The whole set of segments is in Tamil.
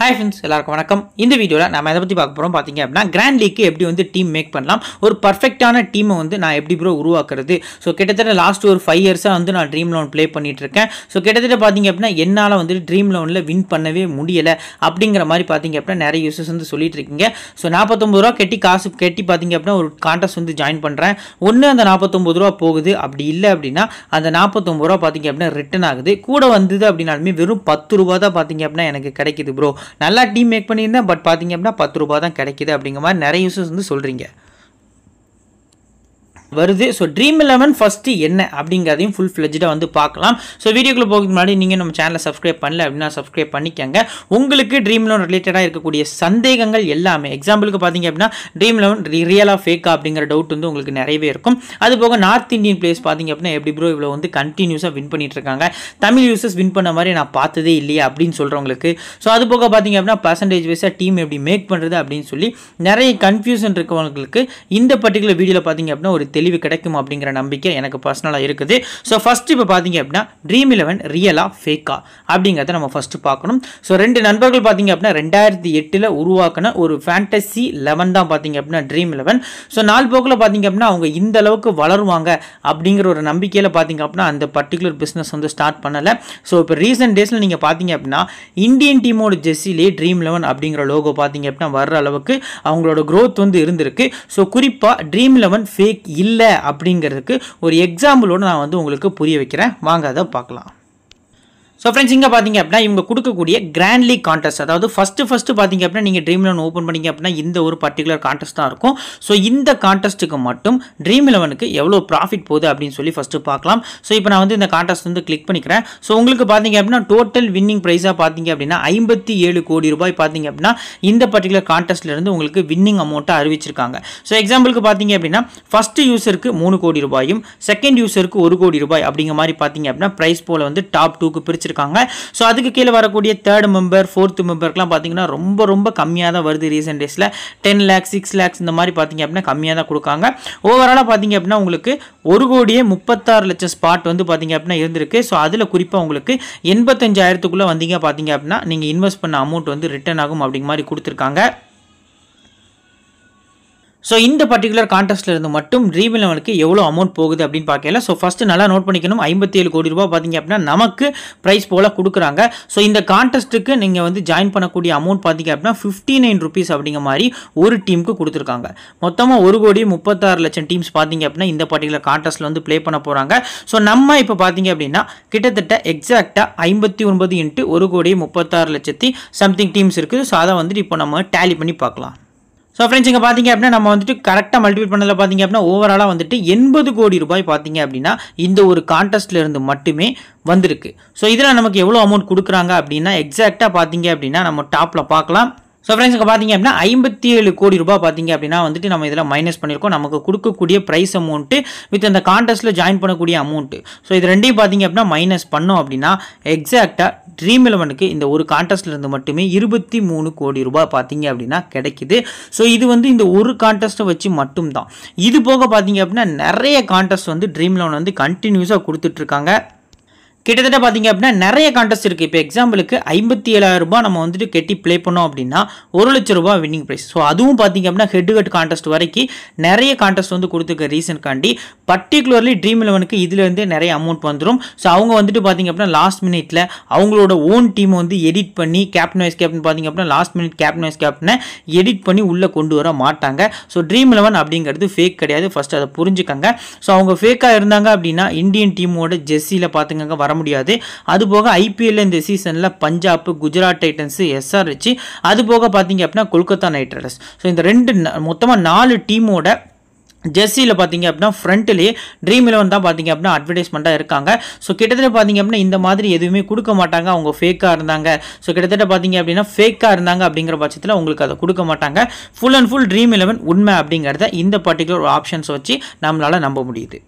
ஹாய் ஃப்ரெண்ட்ஸ் எல்லாருக்கும் வணக்கம் இந்த வீடியோவில் நம்ம இதை பற்றி பார்க்க போகிறோம் பார்த்தீங்க அப்படின்னா கிராண்ட் லீக்கு எப்படி வந்து டீம் மேக் பண்ணலாம் ஒரு பர்ஃபெக்டான டீமை வந்து நான் எப்படி ப்ரோ உருவாக்குறது ஸோ கிட்டத்தட்ட லாஸ்ட் ஒரு ஃபைவ் இயர்ஸாக வந்து நான் ட்ரீம் லோன் ப்ளே பண்ணிட்டு இருக்கேன் ஸோ கிட்டத்தட்ட பார்த்திங்க அப்படின்னா என்னால் வந்து ட்ரீம் லோனில் வின் பண்ணவே முடியலை அப்படிங்கிற மாதிரி பார்த்தீங்க அப்படின்னா நிறைய யூசஸ் வந்து சொல்லிட்டு இருக்கீங்க ஸோ நாற்பத்தொம்பது ரூபா கட்டி காசு கட்டி பார்த்தீங்க அப்படின்னா ஒரு கான்டெஸ்ட் வந்து ஜாயின் பண்ணுறேன் ஒன்று அந்த நாற்பத்தொம்பது ரூபா போகுது அப்படி இல்லை அப்படின்னா அந்த நாற்பத்தொம்பது ரூபா பார்த்தீங்க அப்படின்னா ரிட்டன் ஆகுது கூட வந்தது அப்படின்னாலுமே வெறும் பத்து ரூபா தான் பார்த்தீங்க அப்படின்னா எனக்கு கிடைக்குது ப்ரோ நல்லா டீம் மேக் பண்ணியிருந்தேன் பட் பார்த்திங்க அப்படின்னா பத்து ரூபா தான் கிடைக்கிது அப்படிங்கிற மாதிரி நிறைய யூசர்ஸ் வந்து சொல்கிறீங்க வருது ஸோ ட்ரீம் லெவன் ஃபஸ்ட்டு என்ன அப்படிங்கிறதையும் ஃபுல் ஃப்ளெஜ்டாக வந்து பார்க்கலாம் ஸோ வீடியோக்குள்ளே போகிறது முன்னாடி நீங்கள் நம்ம சேனலை சப்ஸ்கிரைப் பண்ணல அப்படின்னா சப்ஸ்கிரைப் பண்ணிக்கோங்க உங்களுக்கு ட்ரீம் லெவன் ரிலேட்டடாக இருக்கக்கூடிய சந்தேகங்கள் எல்லாமே எக்ஸாம்பிளுக்கு பார்த்தீங்க அப்படின்னா ட்ரீம் லெவன் ரியலாக ஃபேக்கா அப்படிங்கிற டவுட் வந்து உங்களுக்கு நிறையவே இருக்கும் அது போக நார்த் இந்தியன் பிளேஸ் பார்த்தீங்க அப்படின்னா எப்படி ப்ரோ இவ்வளோ வந்து கண்டினியூஸாக வின் பண்ணிட்டு இருக்காங்க தமிழ் யூசர்ஸ் வின் பண்ண மாதிரி நான் பார்த்ததே இல்லையா அப்படின்னு சொல்கிறவங்களுக்கு ஸோ அது போக பார்த்தீங்க அப்படின்னா பர்சன்டேஜ் வைஸாக டீம் எப்படி மேக் பண்ணுறது அப்படின்னு சொல்லி நிறைய கன்ஃபியூஷன் இருக்கவங்களுக்கு இந்த பர்டிகுலர் வீடியோவில் பார்த்தீங்க அப்படின்னா ஒரு தெளிவு கிடைக்கும் அப்படிங்கிற நம்பிக்கை எனக்கு பர்சனலாக இருக்குது ஸோ ஃபஸ்ட்டு இப்போ பார்த்தீங்க அப்படின்னா ட்ரீம் இலவன் ரியலாக ஃபேக்கா அப்படிங்கிறத நம்ம ஃபஸ்ட்டு பார்க்கணும் ஸோ ரெண்டு நண்பர்கள் பார்த்தீங்க அப்படின்னா ரெண்டாயிரத்தி எட்டில் உருவாக்கின ஒரு ஃபேண்டசி லெவன் தான் பார்த்தீங்க அப்படின்னா ட்ரீம் இலவன் ஸோ நாள் போக்கில் பார்த்தீங்க அப்படின்னா அவங்க இந்த அளவுக்கு வளருவாங்க அப்படிங்கிற ஒரு நம்பிக்கையில் பார்த்தீங்க அப்படின்னா அந்த பர்டிகுலர் பிஸ்னஸ் வந்து ஸ்டார்ட் பண்ணலை ஸோ இப்போ ரீசெண்ட் டேஸில் நீங்கள் பார்த்தீங்க அப்படின்னா இந்தியன் டீமோட ஜெர்சிலே ட்ரீம் லெவன் அப்படிங்கிற லோகோ பார்த்தீங்க அப்படின்னா வர்ற அளவுக்கு அவங்களோட க்ரோத் வந்து இருந்திருக்கு ஸோ குறிப்பாக ட்ரீம் லெவன் ஃபேக் இல்லை இல்லை அப்படிங்கிறதுக்கு ஒரு எக்ஸாம்பிளோடு நான் வந்து உங்களுக்கு புரிய வைக்கிறேன் வாங்க அதை பார்க்கலாம் ஸோ ஃப்ரெண்ட்ஸ் இங்கே பார்த்தீங்க அப்படின்னா இவங்க கொடுக்கக்கூடிய கிராண்ட் லீக் கான்டெஸ்ட் அதாவது ஃபஸ்ட்டு ஃபஸ்ட்டு பார்த்தீங்க அப்படின்னா நீங்கள் ட்ரீம் லெவன் ஓப்பன் பண்ணிங்க அப்படின்னா இந்த ஒரு பர்டிகுலர் கான்டெஸ்ட் தான் இருக்கும் ஸோ இந்த கான்டெஸ்ட்டுக்கு மட்டும் ட்ரீம் லெவனுக்கு எவ்வளோ ப்ராஃபிட் போகுது அப்படின்னு சொல்லி ஃபஸ்ட்டு பார்க்கலாம் ஸோ இப்போ நான் வந்து இந்த கான்டெஸ்ட் வந்து கிளிக் பண்ணிக்கிறேன் ஸோ உங்களுக்கு பார்த்தீங்க அப்படின்னா டோட்டல் வின்னிங் ப்ரைஸாக பார்த்தீங்க அப்படின்னா ஐம்பத்தி ஏழு கோடி ரூபாய் பார்த்தீங்க அப்படின்னா இந்த பர்டிகுலர் கான்டெஸ்ட்லேருந்து உங்களுக்கு வின்னிங் அமௌண்ட்டாக அறிவிச்சிருக்காங்க ஸோ எக்ஸாம்பிளுக்கு பார்த்தீங்க அப்படின்னா ஃபஸ்ட்டு யூஸருக்கு மூணு கோடி ரூபாயும் செகண்ட் யூஸருக்கு ஒரு கோடி ரூபாய் அப்படிங்கிற மாதிரி பார்த்தீங்க அப்படின்னா ப்ரைஸ் போல் வந்து டாப் டூக்கு பிரிச்சு வச்சிருக்காங்க ஸோ அதுக்கு கீழே வரக்கூடிய தேர்ட் மெம்பர் ஃபோர்த் மெம்பருக்குலாம் பார்த்தீங்கன்னா ரொம்ப ரொம்ப கம்மியாக தான் வருது ரீசெண்ட் டேஸில் டென் லேக்ஸ் சிக்ஸ் லேக்ஸ் இந்த மாதிரி பார்த்தீங்க அப்படின்னா கம்மியாக தான் கொடுக்காங்க ஓவராலாக பார்த்தீங்க அப்படின்னா உங்களுக்கு ஒரு கோடியே முப்பத்தாறு லட்சம் ஸ்பாட் வந்து பார்த்தீங்க அப்படின்னா இருந்திருக்கு ஸோ அதில் குறிப்பாக உங்களுக்கு எண்பத்தஞ்சாயிரத்துக்குள்ளே வந்தீங்க பார்த்தீங்க அப்படின்னா நீங்கள் இன்வெஸ்ட் பண்ண அமௌண்ட் வந்து ரிட்டர்ன் ஆகும் அப்படிங்கிற மாதிரி கொடுத்துருக்காங்க ஸோ இந்த பர்டிகுலர் கான்டெஸ்ட்டில் இருந்து மட்டும் ட்ரீம் லெவனுக்கு எவ்வளோ அமௌண்ட் போகுது அப்படின்னு பார்க்கல ஸோ ஃபஸ்ட்டு நல்லா நோட் பண்ணிக்கணும் ஐம்பத்தி ஏழு கோடி ரூபாய் பார்த்தீங்க அப்படின்னா நமக்கு ப்ரைஸ் போல் கொடுக்குறாங்க ஸோ இந்த கான்டெஸ்ட்டுக்கு நீங்கள் வந்து ஜாயின் பண்ணக்கூடிய அமௌண்ட் பார்த்தீங்க அப்படின்னா ஃபிஃப்டி நைன் ருபீஸ் அப்படிங்கிற மாதிரி ஒரு டீமுக்கு கொடுத்துருக்காங்க மொத்தமாக ஒரு கோடி முப்பத்தாறு லட்சம் டீம்ஸ் பார்த்தீங்க அப்படின்னா இந்த பர்டிகுலர் கான்டெஸ்ட்டில் வந்து ப்ளே பண்ண போகிறாங்க ஸோ நம்ம இப்போ பார்த்தீங்க அப்படின்னா கிட்டத்தட்ட எக்ஸாக்டாக ஐம்பத்தி ஒன்பது இன்ட்டு ஒரு கோடி முப்பத்தாறு லட்சத்தி சம்திங் டீம்ஸ் இருக்குது ஸோ அதை வந்துட்டு இப்போ நம்ம டேலி பண்ணி பார்க்கலாம் ஸோ ஃப்ரெண்ட்ஸ் இங்கே பார்த்தீங்க அப்படின்னா நம்ம வந்துட்டு கரெக்டாக மல்டிபிள் பண்ணதில் பார்த்தீங்க அப்படின்னா ஓவராலாக வந்துட்டு எண்பது கோடி ரூபாய் பார்த்தீங்க அப்படின்னா இந்த ஒரு கான்டெஸ்ட்லேருந்து மட்டுமே வந்திருக்கு ஸோ இதில் நமக்கு எவ்வளோ அமௌண்ட் கொடுக்குறாங்க அப்படின்னா எக்ஸாக்டாக பார்த்தீங்க அப்படின்னா நம்ம டாப்பில் பார்க்கலாம் ஸோ ஃப்ரெண்ட்ஸ் இங்கே பார்த்தீங்க அப்படின்னா ஐம்பத்தி ஏழு கோடி ரூபாய் பார்த்தீங்க அப்படின்னா வந்துட்டு நம்ம இதில் மைனஸ் பண்ணியிருக்கோம் நமக்கு கொடுக்கக்கூடிய ப்ரைஸ் அமௌண்ட்டு வித் அந்த கான்டெஸ்ட்டில் ஜாயின் பண்ணக்கூடிய அமௌண்ட்டு ஸோ இது ரெண்டையும் பார்த்தீங்க அப்படின்னா மைனஸ் பண்ணோம் அப்படின்னா எக்ஸாக்டாக ட்ரீம் இலவனுக்கு இந்த ஒரு இருந்து மட்டுமே இருபத்தி மூணு கோடி ரூபாய் பார்த்தீங்க அப்படின்னா கிடைக்குது ஸோ இது வந்து இந்த ஒரு கான்டெஸ்ட்டை வச்சு மட்டும்தான் இது போக பார்த்தீங்க அப்படின்னா நிறைய கான்டெஸ்ட் வந்து ட்ரீம் லெவன் வந்து கண்டினியூஸாக கொடுத்துட்ருக்காங்க கிட்டத்தட்ட பார்த்தீங்க அப்படின்னா நிறைய கான்டெஸ்ட் இருக்குது இப்போ எக்ஸாம்பிளுக்கு ஐம்பத்தி ஏழாயிரரூபா நம்ம வந்துட்டு கெட்டி ப்ளே பண்ணோம் அப்படின்னா ஒரு லட்ச ரூபா வின்னிங் ப்ரைஸ் ஸோ அதுவும் பார்த்தீங்க அப்படின்னா ஹெட் ஹெட் கான்டெஸ்ட் வரைக்கும் நிறைய கான்டெஸ்ட் வந்து கொடுத்துருக்க காண்டி பர்டிகுலர்லி ட்ரீம் லெவனுக்கு இதுலேருந்தே நிறைய அமௌண்ட் வந்துடும் ஸோ அவங்க வந்துட்டு பார்த்தீங்க அப்படின்னா லாஸ்ட் மினிட்ல அவங்களோட ஓன் டீம் வந்து எடிட் பண்ணி கேப்டன் வைஸ் கேப்டன் பார்த்தீங்க அப்படின்னா லாஸ்ட் மினிட் கேப்டன் வைஸ் கேப்டனை எடிட் பண்ணி உள்ளே கொண்டு வர மாட்டாங்க ஸோ ட்ரீம் லெவன் அப்படிங்கிறது ஃபேக் கிடையாது ஃபஸ்ட் அதை புரிஞ்சுக்கங்க ஸோ அவங்க ஃபேக்காக இருந்தாங்க அப்படின்னா இந்தியன் டீமோட ஜெர்சியில் பார்த்துங்க வர முடியாது அதுபோக ஐபிஎல்ல இந்த சீசனில் பஞ்சாப் குஜராத் டைட்டன்ஸு எஸ்ஆர்ஹெச் அது போக பார்த்தீங்க அப்படின்னா கொல்கத்தா நைட் ரைடர்ஸ் ஸோ இந்த ரெண்டு மொத்தமாக நாலு டீமோட ஜெர்சியில் பார்த்தீங்க அப்படின்னா ஃப்ரண்ட்லேயே ட்ரீம் இலவன் தான் பார்த்தீங்க அப்படின்னா அட்வர்டைஸ்மெண்ட்டாக இருக்காங்க ஸோ கிட்டத்தட்ட பார்த்தீங்க அப்படின்னா இந்த மாதிரி எதுவுமே கொடுக்க மாட்டாங்க அவங்க ஃபேக்காக இருந்தாங்க ஸோ கிட்டத்தட்ட பார்த்தீங்க அப்படின்னா ஃபேக்காக இருந்தாங்க அப்படிங்கிற பட்சத்தில் உங்களுக்கு அதை கொடுக்க மாட்டாங்க full and full Dream Eleven உண்மை அப்படிங்கிறத இந்த பர்டிகுலர் ஆப்ஷன்ஸ் வச்சு நம்மளால் நம்ப முடியுது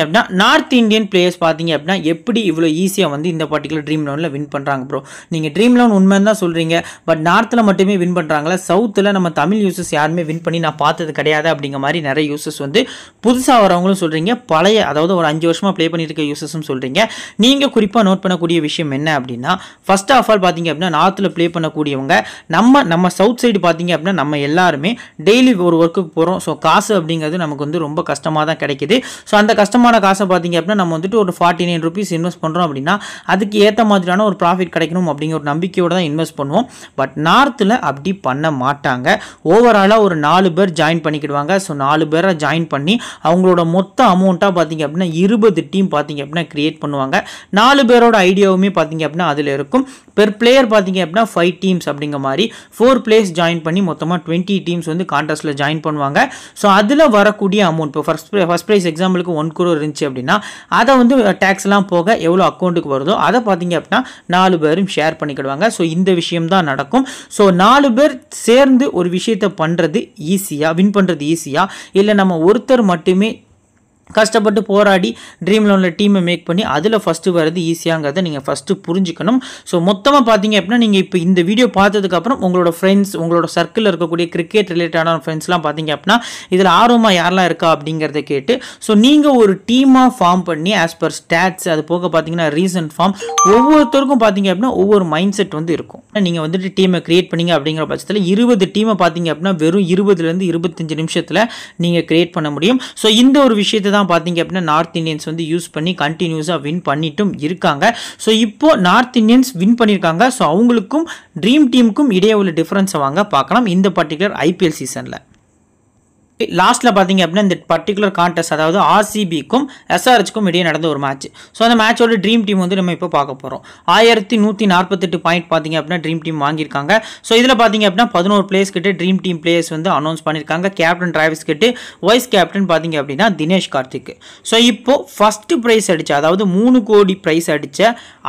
அப்படின்னா நார்த் இந்தியன் பிளேயர்ஸ் பார்த்தீங்க அப்படின்னா எப்படி இவ்வளோ ஈஸியாக வந்து இந்த பர்டிகுலர் ட்ரீம் லெவனில் வின் பண்ணுறாங்க ப்ரோ நீங்கள் ட்ரீம் லெவன் உண்மை தான் சொல்கிறீங்க பட் நார்த்தில் மட்டுமே வின் பண்ணுறாங்களா சவுத்தில் நம்ம தமிழ் யூசஸ் யாருமே வின் பண்ணி நான் பார்த்தது கிடையாது அப்படிங்கிற மாதிரி நிறைய யூசஸ் வந்து புதுசாக வரவங்களும் சொல்கிறீங்க பழைய அதாவது ஒரு அஞ்சு வருஷமாக ப்ளே பண்ணியிருக்க யூசர்ஸும் சொல்கிறீங்க நீங்கள் குறிப்பாக நோட் பண்ணக்கூடிய விஷயம் என்ன அப்படின்னா ஃபஸ்ட் ஆஃப் ஆல் பார்த்தீங்க அப்படின்னா நார்த்தில் ப்ளே பண்ணக்கூடியவங்க நம்ம நம்ம சவுத் சைடு பார்த்தீங்க அப்படின்னா நம்ம எல்லாருமே டெய்லி ஒரு ஒர்க்குக்கு போகிறோம் ஸோ காசு அப்படிங்கிறது நமக்கு வந்து ரொம்ப கஷ்டமாக தான் கிடைக்கிது ஸோ அந்த கஷ்டம் மொத்தமான காசை பார்த்தீங்க அப்படின்னா நம்ம வந்துட்டு ஒரு ஃபார்ட்டி நைன் ருபீஸ் இன்வெஸ்ட் பண்ணுறோம் அப்படின்னா அதுக்கு ஏற்ற மாதிரியான ஒரு ப்ராஃபிட் கிடைக்கணும் அப்படிங்கிற ஒரு நம்பிக்கையோடு தான் இன்வெஸ்ட் பண்ணுவோம் பட் நார்த்தில் அப்படி பண்ண மாட்டாங்க ஓவராலாக ஒரு நாலு பேர் ஜாயின் பண்ணிக்கிடுவாங்க ஸோ நாலு பேரை ஜாயின் பண்ணி அவங்களோட மொத்த அமௌண்ட்டாக பார்த்தீங்க அப்படின்னா இருபது டீம் பார்த்தீங்க அப்படின்னா க்ரியேட் பண்ணுவாங்க நாலு பேரோட ஐடியாவுமே பார்த்தீங்க அப்படின்னா அதில் இருக்கும் பெர் பிளேயர் பார்த்தீங்க அப்படின்னா ஃபைவ் டீம்ஸ் அப்படிங்கிற மாதிரி ஃபோர் பிளேஸ் ஜாயின் பண்ணி மொத்தமாக டுவெண்ட்டி டீம்ஸ் வந்து கான்டெஸ்ட்டில் ஜாயின் பண்ணுவாங்க ஸோ அதில் வரக்கூடிய அமௌண்ட் இப்போ ஃபஸ்ட் ஃபஸ்ட் ப்ரைஸ் எக்ஸாம்பிளுக்கு ஒன் குரோ இருந்துச்சு அப்படின்னா அதை வந்து டேக்ஸ்லாம் போக எவ்வளோ அக்கௌண்ட்டுக்கு வருதோ அதை பார்த்தீங்க அப்படின்னா நாலு பேரும் ஷேர் பண்ணிக்கிடுவாங்க ஸோ இந்த விஷயம் தான் நடக்கும் ஸோ நாலு பேர் சேர்ந்து ஒரு விஷயத்தை பண்ணுறது ஈஸியாக வின் பண்ணுறது ஈஸியாக இல்லை நம்ம ஒருத்தர் மட்டுமே கஷ்டப்பட்டு போராடி ட்ரீம் லோனில் டீமை மேக் பண்ணி அதில் ஃபஸ்ட்டு வர்றது ஈஸியாங்கிறத நீங்கள் ஃபஸ்ட்டு புரிஞ்சுக்கணும் ஸோ மொத்தமாக பார்த்தீங்க அப்படின்னா நீங்கள் இப்போ இந்த வீடியோ பார்த்ததுக்கப்புறம் உங்களோட ஃப்ரெண்ட்ஸ் உங்களோட சர்க்கிளில் இருக்கக்கூடிய கிரிக்கெட் ரிலேட்டடான ஃப்ரெண்ட்ஸ்லாம் பார்த்தீங்க அப்படின்னா இதில் ஆர்வமாக யாரெல்லாம் இருக்கா அப்படிங்கிறத கேட்டு ஸோ நீங்கள் ஒரு டீமாக ஃபார்ம் பண்ணி ஆஸ் பர் ஸ்டாட்ஸ் அது போக பார்த்தீங்கன்னா ரீசன்ட் ஃபார்ம் ஒவ்வொருத்தருக்கும் பார்த்தீங்க அப்படின்னா ஒவ்வொரு மைண்ட் செட் வந்து இருக்கும் நீங்கள் வந்துட்டு டீமை க்ரியேட் பண்ணீங்க அப்படிங்கிற பட்சத்தில் இருபது டீமை பார்த்தீங்க அப்படின்னா வெறும் இருபதுலேருந்து இருபத்தஞ்சு நிமிஷத்தில் நீங்கள் க்ரியேட் பண்ண முடியும் ஸோ இந்த ஒரு விஷயத்தை தான் தான் பார்த்தீங்க அப்படின்னா நார்த் இந்தியன்ஸ் வந்து யூஸ் பண்ணி கண்டினியூஸாக வின் பண்ணிட்டும் இருக்காங்க ஸோ இப்போ நார்த் இந்தியன்ஸ் வின் பண்ணியிருக்காங்க ஸோ அவங்களுக்கும் ட்ரீம் டீமுக்கும் இடையே உள்ள டிஃப்ரென்ஸை வாங்க பார்க்கலாம் இந்த பர்டிகுலர் ஐபிஎல் சீசனில் லாஸ்ட்டில் பார்த்தீங்க அப்படின்னா இந்த பர்டிகுலர் கான்டெஸ்ட் அதாவது ஆர்சிபிக்கும் எஸ்ஆர்ஹெச்க்கும் இடையே நடந்த ஒரு மேட்ச் ஸோ அந்த மேட்சோட ட்ரீம் டீம் வந்து நம்ம இப்போ பார்க்க போகிறோம் ஆயிரத்தி நூற்றி நாற்பத்தெட்டு பாயிண்ட் பார்த்தீங்க அப்படின்னா ட்ரீம் டீம் வாங்கியிருக்காங்க ஸோ இதில் பார்த்தீங்க அப்படின்னா பதினோரு பிளேஸ் கிட்ட ட்ரீம் டீம் பிளேயர்ஸ் வந்து அனௌன்ஸ் பண்ணியிருக்காங்க கேப்டன் டிராவிஸ் கிட்ட வைஸ் கேப்டன் பார்த்தீங்க அப்படின்னா தினேஷ் கார்த்திக் ஸோ இப்போ ஃபஸ்ட்டு ப்ரைஸ் அடிச்ச அதாவது மூணு கோடி ப்ரைஸ் அடித்த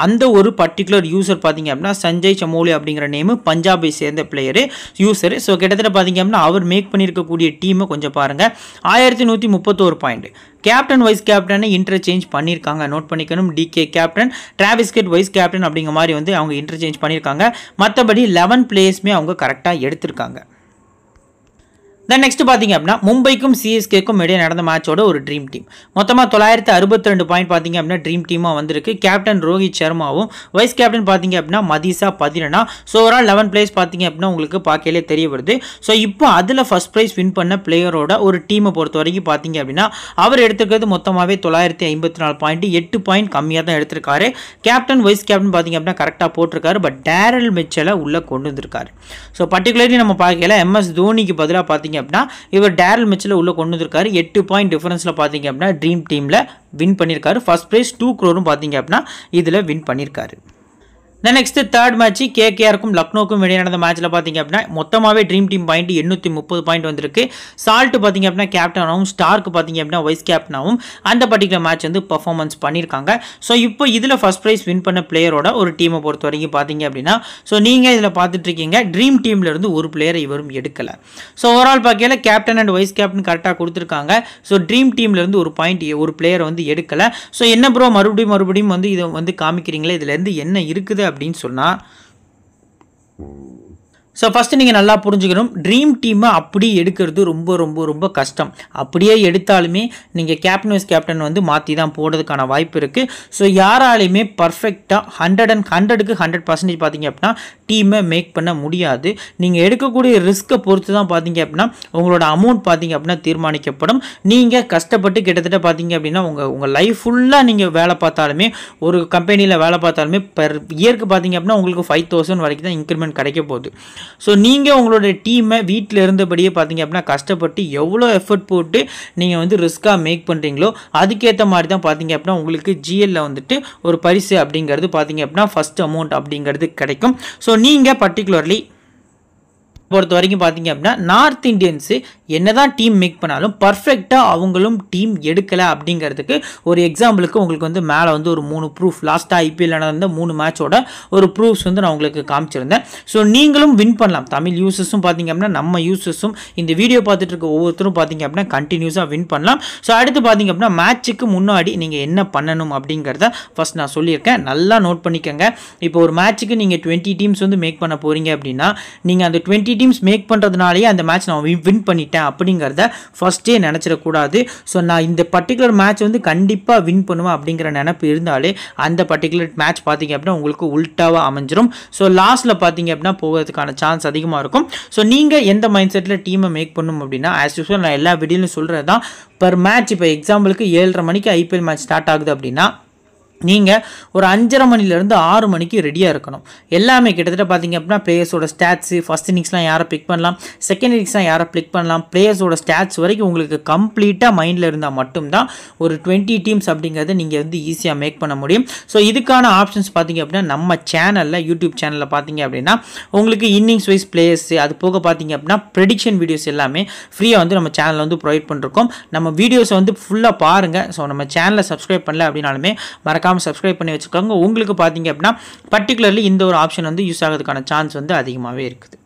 அந்த ஒரு பர்டிகுலர் யூசர் பாத்தீங்க அப்படின்னா சஞ்சய் சமோலி அப்படிங்கிற நேமு பஞ்சாபை சேர்ந்த பிளேயரு யூசர் ஸோ கிட்டத்தட்ட பார்த்தீங்க அப்படின்னா அவர் மேக் பண்ணியிருக்கக்கூடிய டீமை கொஞ்சம் கொஞ்சம் பாருங்கள் ஆயிரத்தி நூற்றி முப்பத்தோரு பாயிண்ட் கேப்டன் வைஸ் கேப்டனை இன்டர்சேஞ்ச் பண்ணியிருக்காங்க நோட் பண்ணிக்கணும் DK captain Travis Head vice captain அப்படிங்கிற மாதிரி வந்து அவங்க இன்டர்சேஞ்ச் பண்ணியிருக்காங்க மற்றபடி லெவன் பிளேயர்ஸுமே அவங்க கரெக்டாக எடுத்திருக்காங்க தென் நெக்ஸ்ட் பார்த்தீங்க அப்படின்னா மும்பைக்கும் சிஎஸ்கேக்கும் இடையே நடந்த மேட்சோட ஒரு ட்ரீம் டீம் மொத்தமாக தொள்ளாயிரத்து அறுபத்தி ரெண்டு பாயிண்ட் பார்த்தீங்க அப்படின்னா ட்ரீம் டீமாக வந்திருக்கு கேப்டன் ரோஹித் சர்மாவும் வைஸ் கேப்டன் பார்த்தீங்க அப்படின்னா மதிசா பதினா ஸோ ஒரு ஆள் லெவன் பிளேஸ் பார்த்தீங்க அப்படின்னா உங்களுக்கு பார்க்கலே தெரிய வருது ஸோ இப்போ அதில் ஃபஸ்ட் ப்ரைஸ் வின் பண்ண பிளேயரோட ஒரு டீமை பொறுத்த வரைக்கும் பார்த்தீங்க அப்படின்னா அவர் எடுத்துக்கிறது மொத்தமாகவே தொள்ளாயிரத்தி ஐம்பத்தி நாலு பாயிண்ட் எட்டு பாயிண்ட் கம்மியாக தான் எடுத்திருக்காரு கேப்டன் வைஸ் கேப்டன் பார்த்தீங்க அப்படின்னா கரெக்டாக போட்டிருக்காரு பட் டேரல் மிச்சலை உள்ளே கொண்டு வந்திருக்காரு ஸோ பர்டிகுலர்லி நம்ம பார்க்கல எம்எஸ் தோனிக்கு பதிலாக பார்த்தீங்க அப்படின்னா இவர் டேரல் மிச்சில் உள்ளே கொண்டு வந்திருக்காரு எட்டு பாயிண்ட் டிஃபரன்ஸில் பார்த்தீங்க அப்படின்னா ட்ரீம் டீமில் வின் பண்ணியிருக்காரு ஃபஸ்ட் ப்ரைஸ் டூ க்ரோரும் பார்த்தீங்க அப்படின்னா இதில் வின் பண்ணியிருக்காரு நெக்ஸ்ட் தேர்ட் மேட்ச் கேகேஆருக்கும் லக்னோக்கும் வெளியே நடந்த மேட்ச்சில் பார்த்தீங்க அப்படின்னா மொத்தமாகவே ட்ரீம் டீம் பாயிண்ட் எண்ணூற்றி முப்பது பாயிண்ட் வந்திருக்கு சால்ட் பார்த்தீங்க அப்படின்னா கேப்டனாகவும் ஸ்டார்க் பார்த்தீங்க அப்படின்னா வைஸ் கேப்டனாகவும் அந்த பர்டிகுலர் மேட்ச் வந்து பர்ஃபார்மன்ஸ் பண்ணியிருக்காங்க ஸோ இப்போ இதில் ஃபர்ஸ்ட் ப்ரைஸ் வின் பண்ண பிளேயரோட ஒரு டீமை பொறுத்த வரைக்கும் பார்த்தீங்க அப்படின்னா ஸோ நீங்கள் இதில் பார்த்துட்ருக்கீங்க ட்ரீம் டீம்லேருந்து ஒரு பிளேயரை இவரும் எடுக்கலை ஸோ ஓவரால் பார்க்கையில் கேப்டன் அண்ட் வைஸ் கேப்டன் கரெக்டாக கொடுத்துருக்காங்க ஸோ ட்ரீம் டீம்லேருந்து ஒரு பாயிண்ட் ஒரு பிளேயரை வந்து எடுக்கலை ஸோ என்ன ப்ரோ மறுபடியும் மறுபடியும் வந்து இதை வந்து காமிக்கிறீங்களா இதுலேருந்து என்ன இருக்குது అబద్ధం సోనా ஸோ ஃபஸ்ட்டு நீங்கள் நல்லா புரிஞ்சுக்கணும் ட்ரீம் டீமை அப்படி எடுக்கிறது ரொம்ப ரொம்ப ரொம்ப கஷ்டம் அப்படியே எடுத்தாலுமே நீங்கள் கேப்டன் வைஸ் கேப்டன் வந்து மாற்றி தான் போடுறதுக்கான வாய்ப்பு இருக்குது ஸோ யாராலையுமே பர்ஃபெக்டாக ஹண்ட்ரட் அண்ட் ஹண்ட்ரடுக்கு ஹண்ட்ரட் பர்சன்டேஜ் பார்த்தீங்க அப்படின்னா டீமை மேக் பண்ண முடியாது நீங்கள் எடுக்கக்கூடிய ரிஸ்க்கை பொறுத்து தான் பார்த்தீங்க அப்படின்னா உங்களோட அமௌண்ட் பார்த்தீங்க அப்படின்னா தீர்மானிக்கப்படும் நீங்கள் கஷ்டப்பட்டு கிட்டத்தட்ட பார்த்தீங்க அப்படின்னா உங்கள் உங்கள் லைஃப் ஃபுல்லாக நீங்கள் வேலை பார்த்தாலுமே ஒரு கம்பெனியில் வேலை பார்த்தாலுமே பர் இயருக்கு பார்த்தீங்க அப்படின்னா உங்களுக்கு ஃபைவ் தௌசண்ட் வரைக்கும் தான் இன்க்ரிமெண்ட் கிடைக்க போகுது ஸோ நீங்கள் உங்களுடைய டீமை வீட்டில் இருந்தபடியே பார்த்தீங்க அப்படின்னா கஷ்டப்பட்டு எவ்வளோ எஃபர்ட் போட்டு நீங்கள் வந்து ரிஸ்க்காக மேக் பண்ணுறீங்களோ அதுக்கேற்ற மாதிரி தான் பார்த்தீங்க அப்படின்னா உங்களுக்கு ஜிஎல்ல வந்துட்டு ஒரு பரிசு அப்படிங்கிறது பார்த்தீங்க அப்படின்னா ஃபஸ்ட் அமௌண்ட் அப்படிங்கிறது கிடைக்கும் ஸோ நீங்கள் பர்டிகுலர்லி பொறுத்த வரைக்கும் பார்த்தீங்க அப்படின்னா நார்த் இந்தியன்ஸு என்ன தான் டீம் மேக் பண்ணாலும் பர்ஃபெக்டாக அவங்களும் டீம் எடுக்கலை அப்படிங்கிறதுக்கு ஒரு எக்ஸாம்பிளுக்கு உங்களுக்கு வந்து மேலே வந்து ஒரு மூணு ப்ரூஃப் லாஸ்ட்டாக ஐபிஎல் நடந்த மூணு மேட்சோட ஒரு ப்ரூஃப்ஸ் வந்து நான் உங்களுக்கு காமிச்சிருந்தேன் ஸோ நீங்களும் வின் பண்ணலாம் தமிழ் யூசஸும் பார்த்தீங்க அப்படின்னா நம்ம யூசஸும் இந்த வீடியோ பார்த்துட்டு இருக்க ஒவ்வொருத்தரும் பார்த்தீங்க அப்படின்னா கண்டினியூஸாக வின் பண்ணலாம் ஸோ அடுத்து பார்த்தீங்க அப்படின்னா மேட்ச்சுக்கு முன்னாடி நீங்கள் என்ன பண்ணணும் அப்படிங்கிறத ஃபஸ்ட் நான் சொல்லியிருக்கேன் நல்லா நோட் பண்ணிக்கோங்க இப்போ ஒரு மேட்ச்சுக்கு நீங்கள் டுவெண்ட்டி டீம்ஸ் வந்து மேக் பண்ண போகிறீங்க அப்படின்னா நீங்கள் அந்த டுவெண்ட்டி டீம்ஸ் மேக் பண்ணுறதுனாலேயே அந்த மேட்ச் நான் வின் பண்ணிட்டேன் அப்படிங்கிறத ஃபஸ்ட்டே நினச்சிடக்கூடாது ஸோ நான் இந்த பர்டிகுலர் மேட்ச் வந்து கண்டிப்பாக வின் பண்ணுவேன் அப்படிங்கிற நினப்பு இருந்தாலே அந்த பர்டிகுலர் மேட்ச் பார்த்தீங்க அப்படின்னா உங்களுக்கு உல்ட்டாவாக அமைஞ்சிரும் ஸோ லாஸ்ட்டில் பார்த்தீங்க அப்படின்னா போகிறதுக்கான சான்ஸ் அதிகமாக இருக்கும் ஸோ நீங்கள் எந்த மைண்ட் செட்டில் டீமை மேக் பண்ணும் அப்படின்னா ஆஸ் யூஸ்வல் நான் எல்லா வீடியோலையும் சொல்கிறது தான் பர் மேட்ச் இப்போ எக்ஸாம்பிளுக்கு ஏழரை மணிக்கு ஐபிஎல் மேட்ச் ஸ்டார்ட் ஆகுது அப்படின்னா நீங்கள் ஒரு அஞ்சரை மணிலேருந்து ஆறு மணிக்கு ரெடியாக இருக்கணும் எல்லாமே கிட்டத்தட்ட பார்த்திங்க அப்படின்னா பிளேயர்ஸோட ஸ்டாட்ஸு ஃபஸ்ட் இன்னிங்ஸ்லாம் யாரை பிக் பண்ணலாம் செகண்ட் இன்னிங்ஸ்லாம் யாரை பிக் பண்ணலாம் பிளேயர்ஸோட ஸ்டாட்ஸ் வரைக்கும் உங்களுக்கு கம்ப்ளீட்டாக மைண்டில் இருந்தால் மட்டும்தான் ஒரு டுவெண்ட்டி டீம்ஸ் அப்படிங்கிறத நீங்கள் வந்து ஈஸியாக மேக் பண்ண முடியும் ஸோ இதுக்கான ஆப்ஷன்ஸ் பார்த்திங்க அப்படின்னா நம்ம சேனலில் யூடியூப் சேனலில் பார்த்திங்க அப்படின்னா உங்களுக்கு இன்னிங்ஸ் வைஸ் பிளேயர்ஸ் அது போக பார்த்திங்க அப்படின்னா ப்ரெடிக்ஷன் வீடியோஸ் எல்லாமே ஃப்ரீயாக வந்து நம்ம சேனலில் வந்து ப்ரொவைட் பண்ணிருக்கோம் நம்ம வீடியோஸை வந்து ஃபுல்லாக பாருங்கள் ஸோ நம்ம சேனலை சப்ஸ்கிரைப் பண்ணல அப்படின்னாலுமே மறக்காம மறக்காம சப்ஸ்கிரைப் பண்ணி வச்சுக்கோங்க உங்களுக்கு பார்த்தீங்க அப்படின்னா பர்டிகுலர்லி இந்த ஒரு ஆப்ஷன் வந்து யூஸ் ஆகிறதுக்கான சான்ஸ் வந்து அதிகமாகவே இருக்குது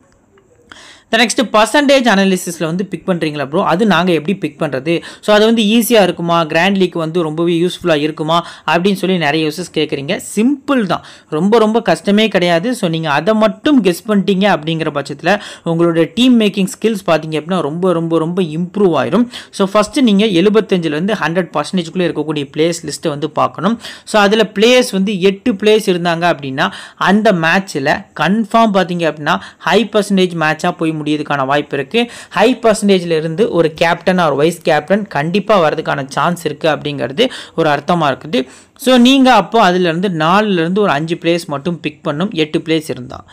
நெக்ஸ்ட் பர்சன்டேஜ் அனாலிசிஸில் வந்து பிக் பண்ணுறீங்களா ப்ரோ அது நாங்கள் எப்படி பிக் பண்ணுறது ஸோ அது வந்து ஈஸியாக இருக்குமா கிராண்ட் லீக் வந்து ரொம்பவே யூஸ்ஃபுல்லாக இருக்குமா அப்படின்னு சொல்லி நிறைய யூசஸ் கேட்குறீங்க சிம்பிள் தான் ரொம்ப ரொம்ப கஷ்டமே கிடையாது ஸோ நீங்கள் அதை மட்டும் கெஸ் பண்ணிட்டீங்க அப்படிங்கிற பட்சத்தில் உங்களோட டீம் மேக்கிங் ஸ்கில்ஸ் பார்த்தீங்க அப்படின்னா ரொம்ப ரொம்ப ரொம்ப இம்ப்ரூவ் ஆயிரும் ஸோ ஃபஸ்ட்டு நீங்கள் எழுபத்தஞ்சிலேருந்து ஹண்ட்ரட் பர்சன்டேஜ்குள்ளே இருக்கக்கூடிய பிளேஸ் லிஸ்ட்டை வந்து பார்க்கணும் ஸோ அதில் பிளேயர்ஸ் வந்து எட்டு பிளேயர்ஸ் இருந்தாங்க அப்படின்னா அந்த மேட்ச்சில் கன்ஃபார்ம் பார்த்தீங்க அப்படின்னா ஹை பர்சன்டேஜ் மேட்சாக போய் முடியும் முடியறதுக்கான வாய்ப்பு இருக்குது ஹை பர்சன்டேஜ்ல இருந்து ஒரு கேப்டன் ஒரு வைஸ் கேப்டன் கண்டிப்பாக வரதுக்கான சான்ஸ் இருக்குது அப்படிங்கிறது ஒரு அர்த்தமாக இருக்குது ஸோ நீங்கள் அப்போ நாலுல நாலுலேருந்து ஒரு அஞ்சு பிளேஸ் மட்டும் பிக் பண்ணும் எட்டு பிளேஸ் இருந்தால்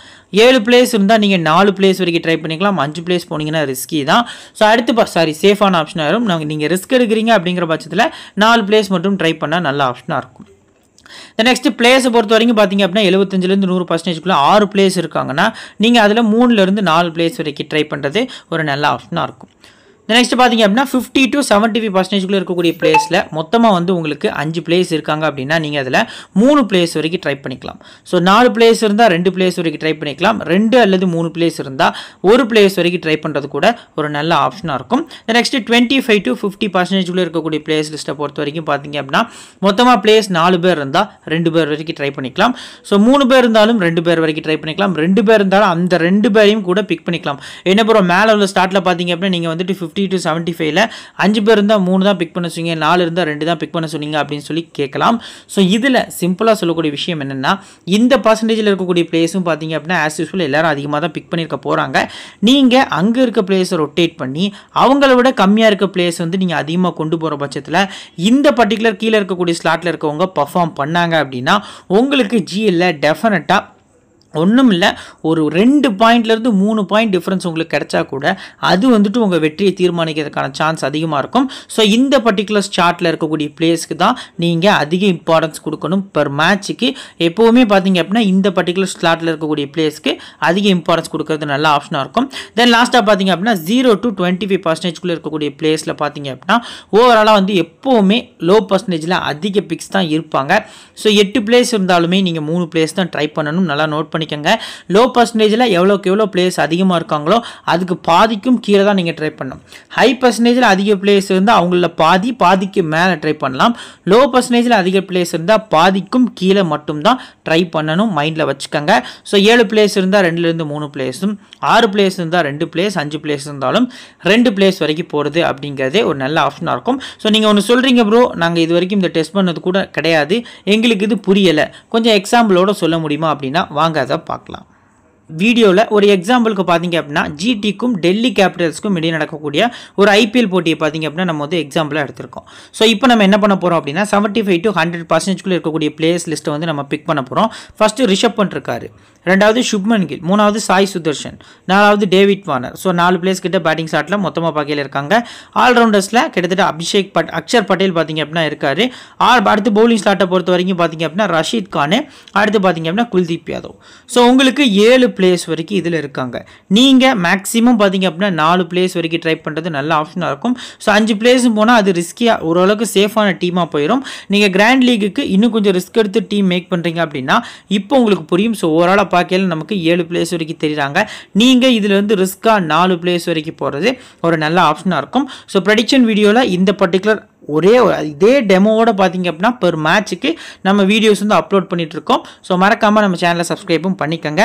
ஏழு பிளேஸ் இருந்தால் நீங்கள் நாலு பிளேஸ் வரைக்கும் ட்ரை பண்ணிக்கலாம் அஞ்சு பிளேஸ் போனீங்கன்னா ரிஸ்கி தான் ஸோ அடுத்து சாரி சேஃபான ஆப்ஷனாக இருக்கும் நாங்கள் நீங்கள் ரிஸ்க் எடுக்கிறீங்க அப்படிங்கிற பட்சத்தில் நாலு பிளேஸ் மட்டும் ட்ரை பண்ணால் நல்ல ஆப்ஷனாக இருக்கும் இந்த நெக்ஸ்ட் பிளேஸ் பொறுத்த வரைக்கும் பார்த்தீங்க அப்படின்னா எழுபத்தஞ்சிலேருந்து நூறு பர்சன்டேஜ்குள்ளே ஆறு பிளேஸ் இருக்காங்கன்னா நீங்கள் அதில் மூணுலேருந்து நாலு பிளேஸ் வரைக்கும் ட்ரை பண்ணுறது ஒரு நல்ல ஆப்ஷனாக இருக்கும் நெக்ஸ்ட் பார்த்தீங்க அப்படின்னா ஃபிஃப்டி டு செவன்ட்டி ஃபைவ் பர்சன்டேஜ்குள்ளே இருக்கக்கூடிய பிளேஸில் மொத்தமாக வந்து உங்களுக்கு அஞ்சு பிளேஸ் இருக்காங்க அப்படின்னா நீங்கள் அதில் மூணு பிளேஸ் வரைக்கும் ட்ரை பண்ணிக்கலாம் ஸோ நாலு பிளேஸ் இருந்தால் ரெண்டு பிளேஸ் வரைக்கும் ட்ரை பண்ணிக்கலாம் ரெண்டு அல்லது மூணு பிளேஸ் இருந்தால் ஒரு பிளேஸ் வரைக்கும் ட்ரை பண்ணுறது கூட ஒரு நல்ல ஆப்ஷனாக இருக்கும் next twenty five to fifty பர்சன்டேஜ்குள்ளே இருக்கக்கூடிய பிளேஸ் லிஸ்ட்டை பொறுத்த வரைக்கும் பார்த்தீங்க அப்படின்னா மொத்தமாக பிளேஸ் நாலு பேர் இருந்தால் ரெண்டு பேர் வரைக்கும் ட்ரை பண்ணிக்கலாம் ஸோ மூணு பேர் இருந்தாலும் ரெண்டு பேர் வரைக்கும் ட்ரை பண்ணிக்கலாம் ரெண்டு பேர் இருந்தாலும் அந்த ரெண்டு பேரையும் கூட பிக் பண்ணிக்கலாம் என்ன பிறகு மேலே உள்ள ஸ்டார்ட்டில் பார்த்தீங்க அப்படின்னா நீங்கள் வந்துட்டு ஃபிஃப்டி டு செவன்ட்டி ஃபைவ்ல அஞ்சு பேர் இருந்தால் மூணு தான் பிக் பண்ண சொன்னீங்க நாலு இருந்தால் ரெண்டு தான் பிக் பண்ண சொன்னீங்க அப்படின்னு சொல்லி கேட்கலாம் ஸோ இதில் சிம்பிளாக சொல்லக்கூடிய விஷயம் என்னென்னா இந்த பர்சன்டேஜில் இருக்கக்கூடிய பிளேஸும் பார்த்தீங்க அப்படின்னா ஆஸ் யூஸ்வல் எல்லாரும் அதிகமாக தான் பிக் பண்ணியிருக்க போகிறாங்க நீங்கள் அங்கே இருக்க பிளேஸை ரொட்டேட் பண்ணி அவங்கள விட கம்மியாக இருக்க பிளேஸ் வந்து நீங்கள் அதிகமாக கொண்டு போகிற பட்சத்தில் இந்த பர்டிகுலர் கீழே இருக்கக்கூடிய ஸ்லாட்டில் இருக்கவங்க பர்ஃபார்ம் பண்ணாங்க அப்படின்னா உங்களுக்கு ஜிஎல்ல டெஃபினட்டாக ஒன்றும் இல்லை ஒரு ரெண்டு பாயிண்ட்லேருந்து மூணு பாயிண்ட் டிஃப்ரென்ஸ் உங்களுக்கு கிடைச்சா கூட அது வந்துட்டு உங்கள் வெற்றியை தீர்மானிக்கிறதுக்கான சான்ஸ் அதிகமாக இருக்கும் ஸோ இந்த பர்டிகுலர் ஸ்டார்ட்டில் இருக்கக்கூடிய பிளேஸ்க்கு தான் நீங்கள் அதிக இம்பார்ட்டன்ஸ் கொடுக்கணும் பர் மேட்ச்சுக்கு எப்போவுமே பார்த்தீங்க அப்படின்னா இந்த பர்டிகுலர் ஸ்லாட்டில் இருக்கக்கூடிய பிளேஸ்க்கு அதிக இம்பார்ட்டன்ஸ் கொடுக்கறது நல்ல ஆப்ஷனாக இருக்கும் தென் லாஸ்ட்டாக பார்த்தீங்க அப்படின்னா ஜீரோ டு டுவெண்ட்டி ஃபைவ் பர்சன்டேஜ்குள்ளே இருக்கக்கூடிய பிளேஸில் பார்த்தீங்க அப்படின்னா ஓவராலாக வந்து எப்போவுமே லோ பர்சன்டேஜில் அதிக பிக்ஸ் தான் இருப்பாங்க ஸோ எட்டு பிளேஸ் இருந்தாலுமே நீங்கள் மூணு பிளேஸ் தான் ட்ரை பண்ணணும் நல்லா நோட் பண்ணி பண்ணிக்கோங்க லோ பர்சன்டேஜில் எவ்வளோக்கு எவ்வளோ பிளேயர்ஸ் அதிகமாக இருக்காங்களோ அதுக்கு பாதிக்கும் கீழே தான் நீங்கள் ட்ரை பண்ணணும் ஹை பர்சன்டேஜில் அதிக பிளேயர்ஸ் இருந்தால் அவங்கள பாதி பாதிக்கு மேலே ட்ரை பண்ணலாம் லோ பர்சன்டேஜில் அதிக பிளேயர்ஸ் இருந்தால் பாதிக்கும் கீழே மட்டும்தான் ட்ரை பண்ணணும் மைண்டில் வச்சுக்கோங்க ஸோ ஏழு பிளேயர்ஸ் இருந்தால் ரெண்டுலேருந்து மூணு பிளேயர்ஸும் ஆறு பிளேயர்ஸ் இருந்தால் ரெண்டு பிளேயர்ஸ் அஞ்சு பிளேயர்ஸ் இருந்தாலும் ரெண்டு பிளேயர்ஸ் வரைக்கும் போகிறது அப்படிங்கிறதே ஒரு நல்ல ஆப்ஷனாக இருக்கும் ஸோ நீங்கள் ஒன்று சொல்கிறீங்க ப்ரோ நாங்கள் இது வரைக்கும் இந்த டெஸ்ட் பண்ணது கூட கிடையாது எங்களுக்கு இது புரியலை கொஞ்சம் எக்ஸாம்பிளோட சொல்ல முடியுமா அப்படின்னா வாங்க அதை பார்க்கலாம் வீடியோவில் ஒரு எக்ஸாம்பிளுக்கு பார்த்தீங்க அப்படின்னா ஜிடிக்கும் டெல்லி கேபிட்டல்ஸ்க்கும் இடையே நடக்கக்கூடிய ஒரு ஐபிஎல் போட்டியை பார்த்தீங்க அப்படின்னா நம்ம வந்து எக்ஸாம்பிளாக எடுத்திருக்கோம் ஸோ இப்போ நம்ம என்ன பண்ண போகிறோம் அப்படின்னா செவன்ட்டி ஃபைவ் டு ஹண்ட்ரட் பர்சன்டேஜ்குள்ளே இருக்கக்கூடிய பிளேயர்ஸ் லிஸ்ட்டை வந்து நம்ம பிக் பண்ண போகிறோம் ஃபஸ்ட்டு ரிஷப் பண்ட் ரெண்டாவது சுப்மன் கில் மூணாவது சாய் சுதர்ஷன் நாலாவது டேவிட் வானர் ஸோ நாலு பிளேஸ் கிட்ட பேட்டிங் ஷாட்டில் மொத்தமாக பாக்கையில் இருக்காங்க ஆல்ரவுண்டர்ஸில் கிட்டத்தட்ட அபிஷேக் பட் அக்ஷர் பட்டேல் பார்த்தீங்க அப்படின்னா இருக்கார் ஆ அடுத்து பவுலிங் ஸ்லாட்டை பொறுத்த வரைக்கும் பார்த்தீங்க அப்படின்னா ரஷீத் கானு அடுத்து பார்த்தீங்க அப்படின்னா குல்தீப் யாதவ் ஸோ உங்களுக்கு ஏழு பிளேயர்ஸ் வரைக்கும் இதில் இருக்காங்க நீங்கள் மேக்ஸிமம் பார்த்தீங்க அப்படின்னா நாலு பிளேயர்ஸ் வரைக்கும் ட்ரை பண்ணுறது நல்ல ஆப்ஷனாக இருக்கும் ஸோ அஞ்சு பிளேயர்ஸும் போனால் அது ரிஸ்கியாக ஓரளவுக்கு சேஃபான டீமாக போயிடும் நீங்கள் கிராண்ட் லீக்குக்கு இன்னும் கொஞ்சம் ரிஸ்க் எடுத்து டீம் மேக் பண்ணுறீங்க அப்படின்னா இப்போ உங்களுக்கு புரியும் ஸோ ஓவராலாக பார்க்கல நமக்கு ஏழு பிளேயர்ஸ் வரைக்கும் தெரியுறாங்க நீங்கள் இதிலேருந்து ரிஸ்க்காக நாலு பிளேயர்ஸ் வரைக்கும் போகிறது ஒரு நல்ல ஆப்ஷனாக இருக்கும் ஸோ ப்ரடிக்ஷன் வீடியோவில் இந்த பர்டிகுலர் ஒரே இதே டெமோவோட பார்த்தீங்க அப்படின்னா பெர் மேட்ச்சுக்கு நம்ம வீடியோஸ் வந்து அப்லோட் பண்ணிகிட்ருக்கோம் ஸோ மறக்காமல் நம்ம சேனலை சப்ஸ்கிரைப்பும் பண்ணிக்கோங்க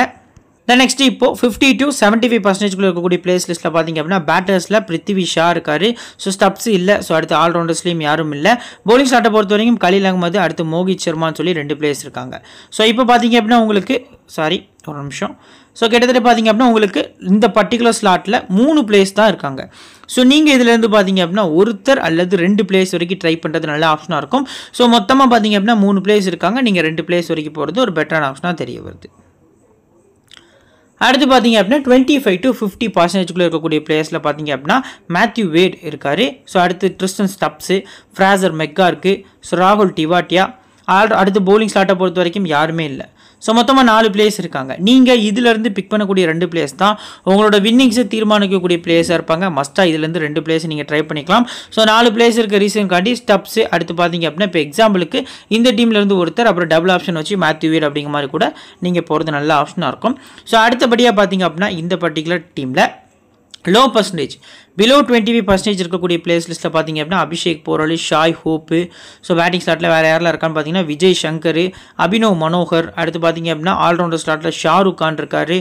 தென் நெக்ஸ்ட் இப்போ ஃபிஃப்டி டு செவன்ட்டி ஃபைவ் பர்சன்டேஜ்குள்ள இருக்கக்கூடிய பிளேஸ் லிஸ்ட்டில் பார்த்தீங்க அப்படின்னா பேட்டர்ஸில் பிருத்திவி ஷா இருக்கார் ஸோ ஸ்டப்ஸ் இல்லை ஸோ அடுத்து ஆல்ரவுண்டர்ஸ்லேயும் யாரும் இல்லை போலிங் ஸ்டார்ட்டை பொறுத்த வரைக்கும் கலீல் அகமது அடுத்து மோகித் சர்மான்னு சொல்லி ரெண்டு பிளேஸ் இருக்காங்க ஸோ இப்போ பார்த்தீங்க அப்படின்னா உங்களுக்கு சாரி ஒரு நிமிஷம் ஸோ கிட்டத்தட்ட பார்த்தீங்க அப்படின்னா உங்களுக்கு இந்த பர்டிகுலர் ஸ்லாட்டில் மூணு பிளேஸ் தான் இருக்காங்க ஸோ நீங்கள் இதிலேருந்து பார்த்தீங்க அப்படின்னா ஒருத்தர் அல்லது ரெண்டு பிளேஸ் வரைக்கும் ட்ரை பண்ணுறது நல்ல ஆப்ஷனாக இருக்கும் ஸோ மொத்தமாக பார்த்தீங்க அப்படின்னா மூணு பிளேஸ் இருக்காங்க நீங்கள் ரெண்டு பிளேஸ் வரைக்கும் போகிறது ஒரு பெட்டரான ஆப்ஷனாக தெரிய வருது அடுத்து பார்த்தீங்க அப்படின்னா டுவெண்ட்டி ஃபைவ் டு ஃபிஃப்டி பர்சன்டேஜ்குள்ளே இருக்கக்கூடிய பிளேயர்ஸில் பார்த்தீங்க அப்படின்னா மேத்யூ வேட் இருக்கார் ஸோ அடுத்து ட்ரிஸ்டன் ஸ்டப்ஸு ஃப்ராசர் மெக்கா இருக்குது ஸோ ராகுல் டிவாட்டியா ஆல் அடுத்து போலிங் ஸ்லாட்டை பொறுத்த வரைக்கும் யாருமே இல்லை ஸோ மொத்தமாக நாலு பிளேயர்ஸ் இருக்காங்க நீங்கள் இதிலேருந்து பிக் பண்ணக்கூடிய ரெண்டு பிளேயர்ஸ் தான் உங்களோட வின்னிங்ஸை தீர்மானிக்கக்கூடிய பிளேயர்ஸாக இருப்பாங்க மஸ்ட்டாக இதுலேருந்து ரெண்டு பிளேயர்ஸ் நீங்கள் ட்ரை பண்ணிக்கலாம் ஸோ நாலு பிளேயர்ஸ் இருக்க ரீசன் காட்டி ஸ்டப்ஸு அடுத்து பார்த்தீங்க அப்படின்னா இப்போ எக்ஸாம்பிளுக்கு இந்த டீம்லேருந்து ஒருத்தர் அப்புறம் டபுள் ஆப்ஷன் வச்சு மேத்யூ வீர் அப்படிங்கிற மாதிரி கூட நீங்கள் போகிறது நல்ல ஆப்ஷனாக இருக்கும் ஸோ அடுத்தபடியாக பார்த்தீங்க அப்படின்னா இந்த பர்டிகுலர் டீமில் low percentage below twenty five percentage இருக்கக்கூடிய பிளேஸ் லிஸ்ட்டில் பார்த்தீங்க அப்படின்னா Abhishek Porel Shai Hope so batting ஸ்லாட்டில் வேறு யாரில் இருக்கான்னு பார்த்தீங்கன்னா விஜய் சங்கர் அபினவ் மனோகர் அடுத்து பார்த்தீங்க அப்படின்னா ஆல்ரவுண்டர் ஸ்லாட்டில் ஷாருக் கான் இருக்கார்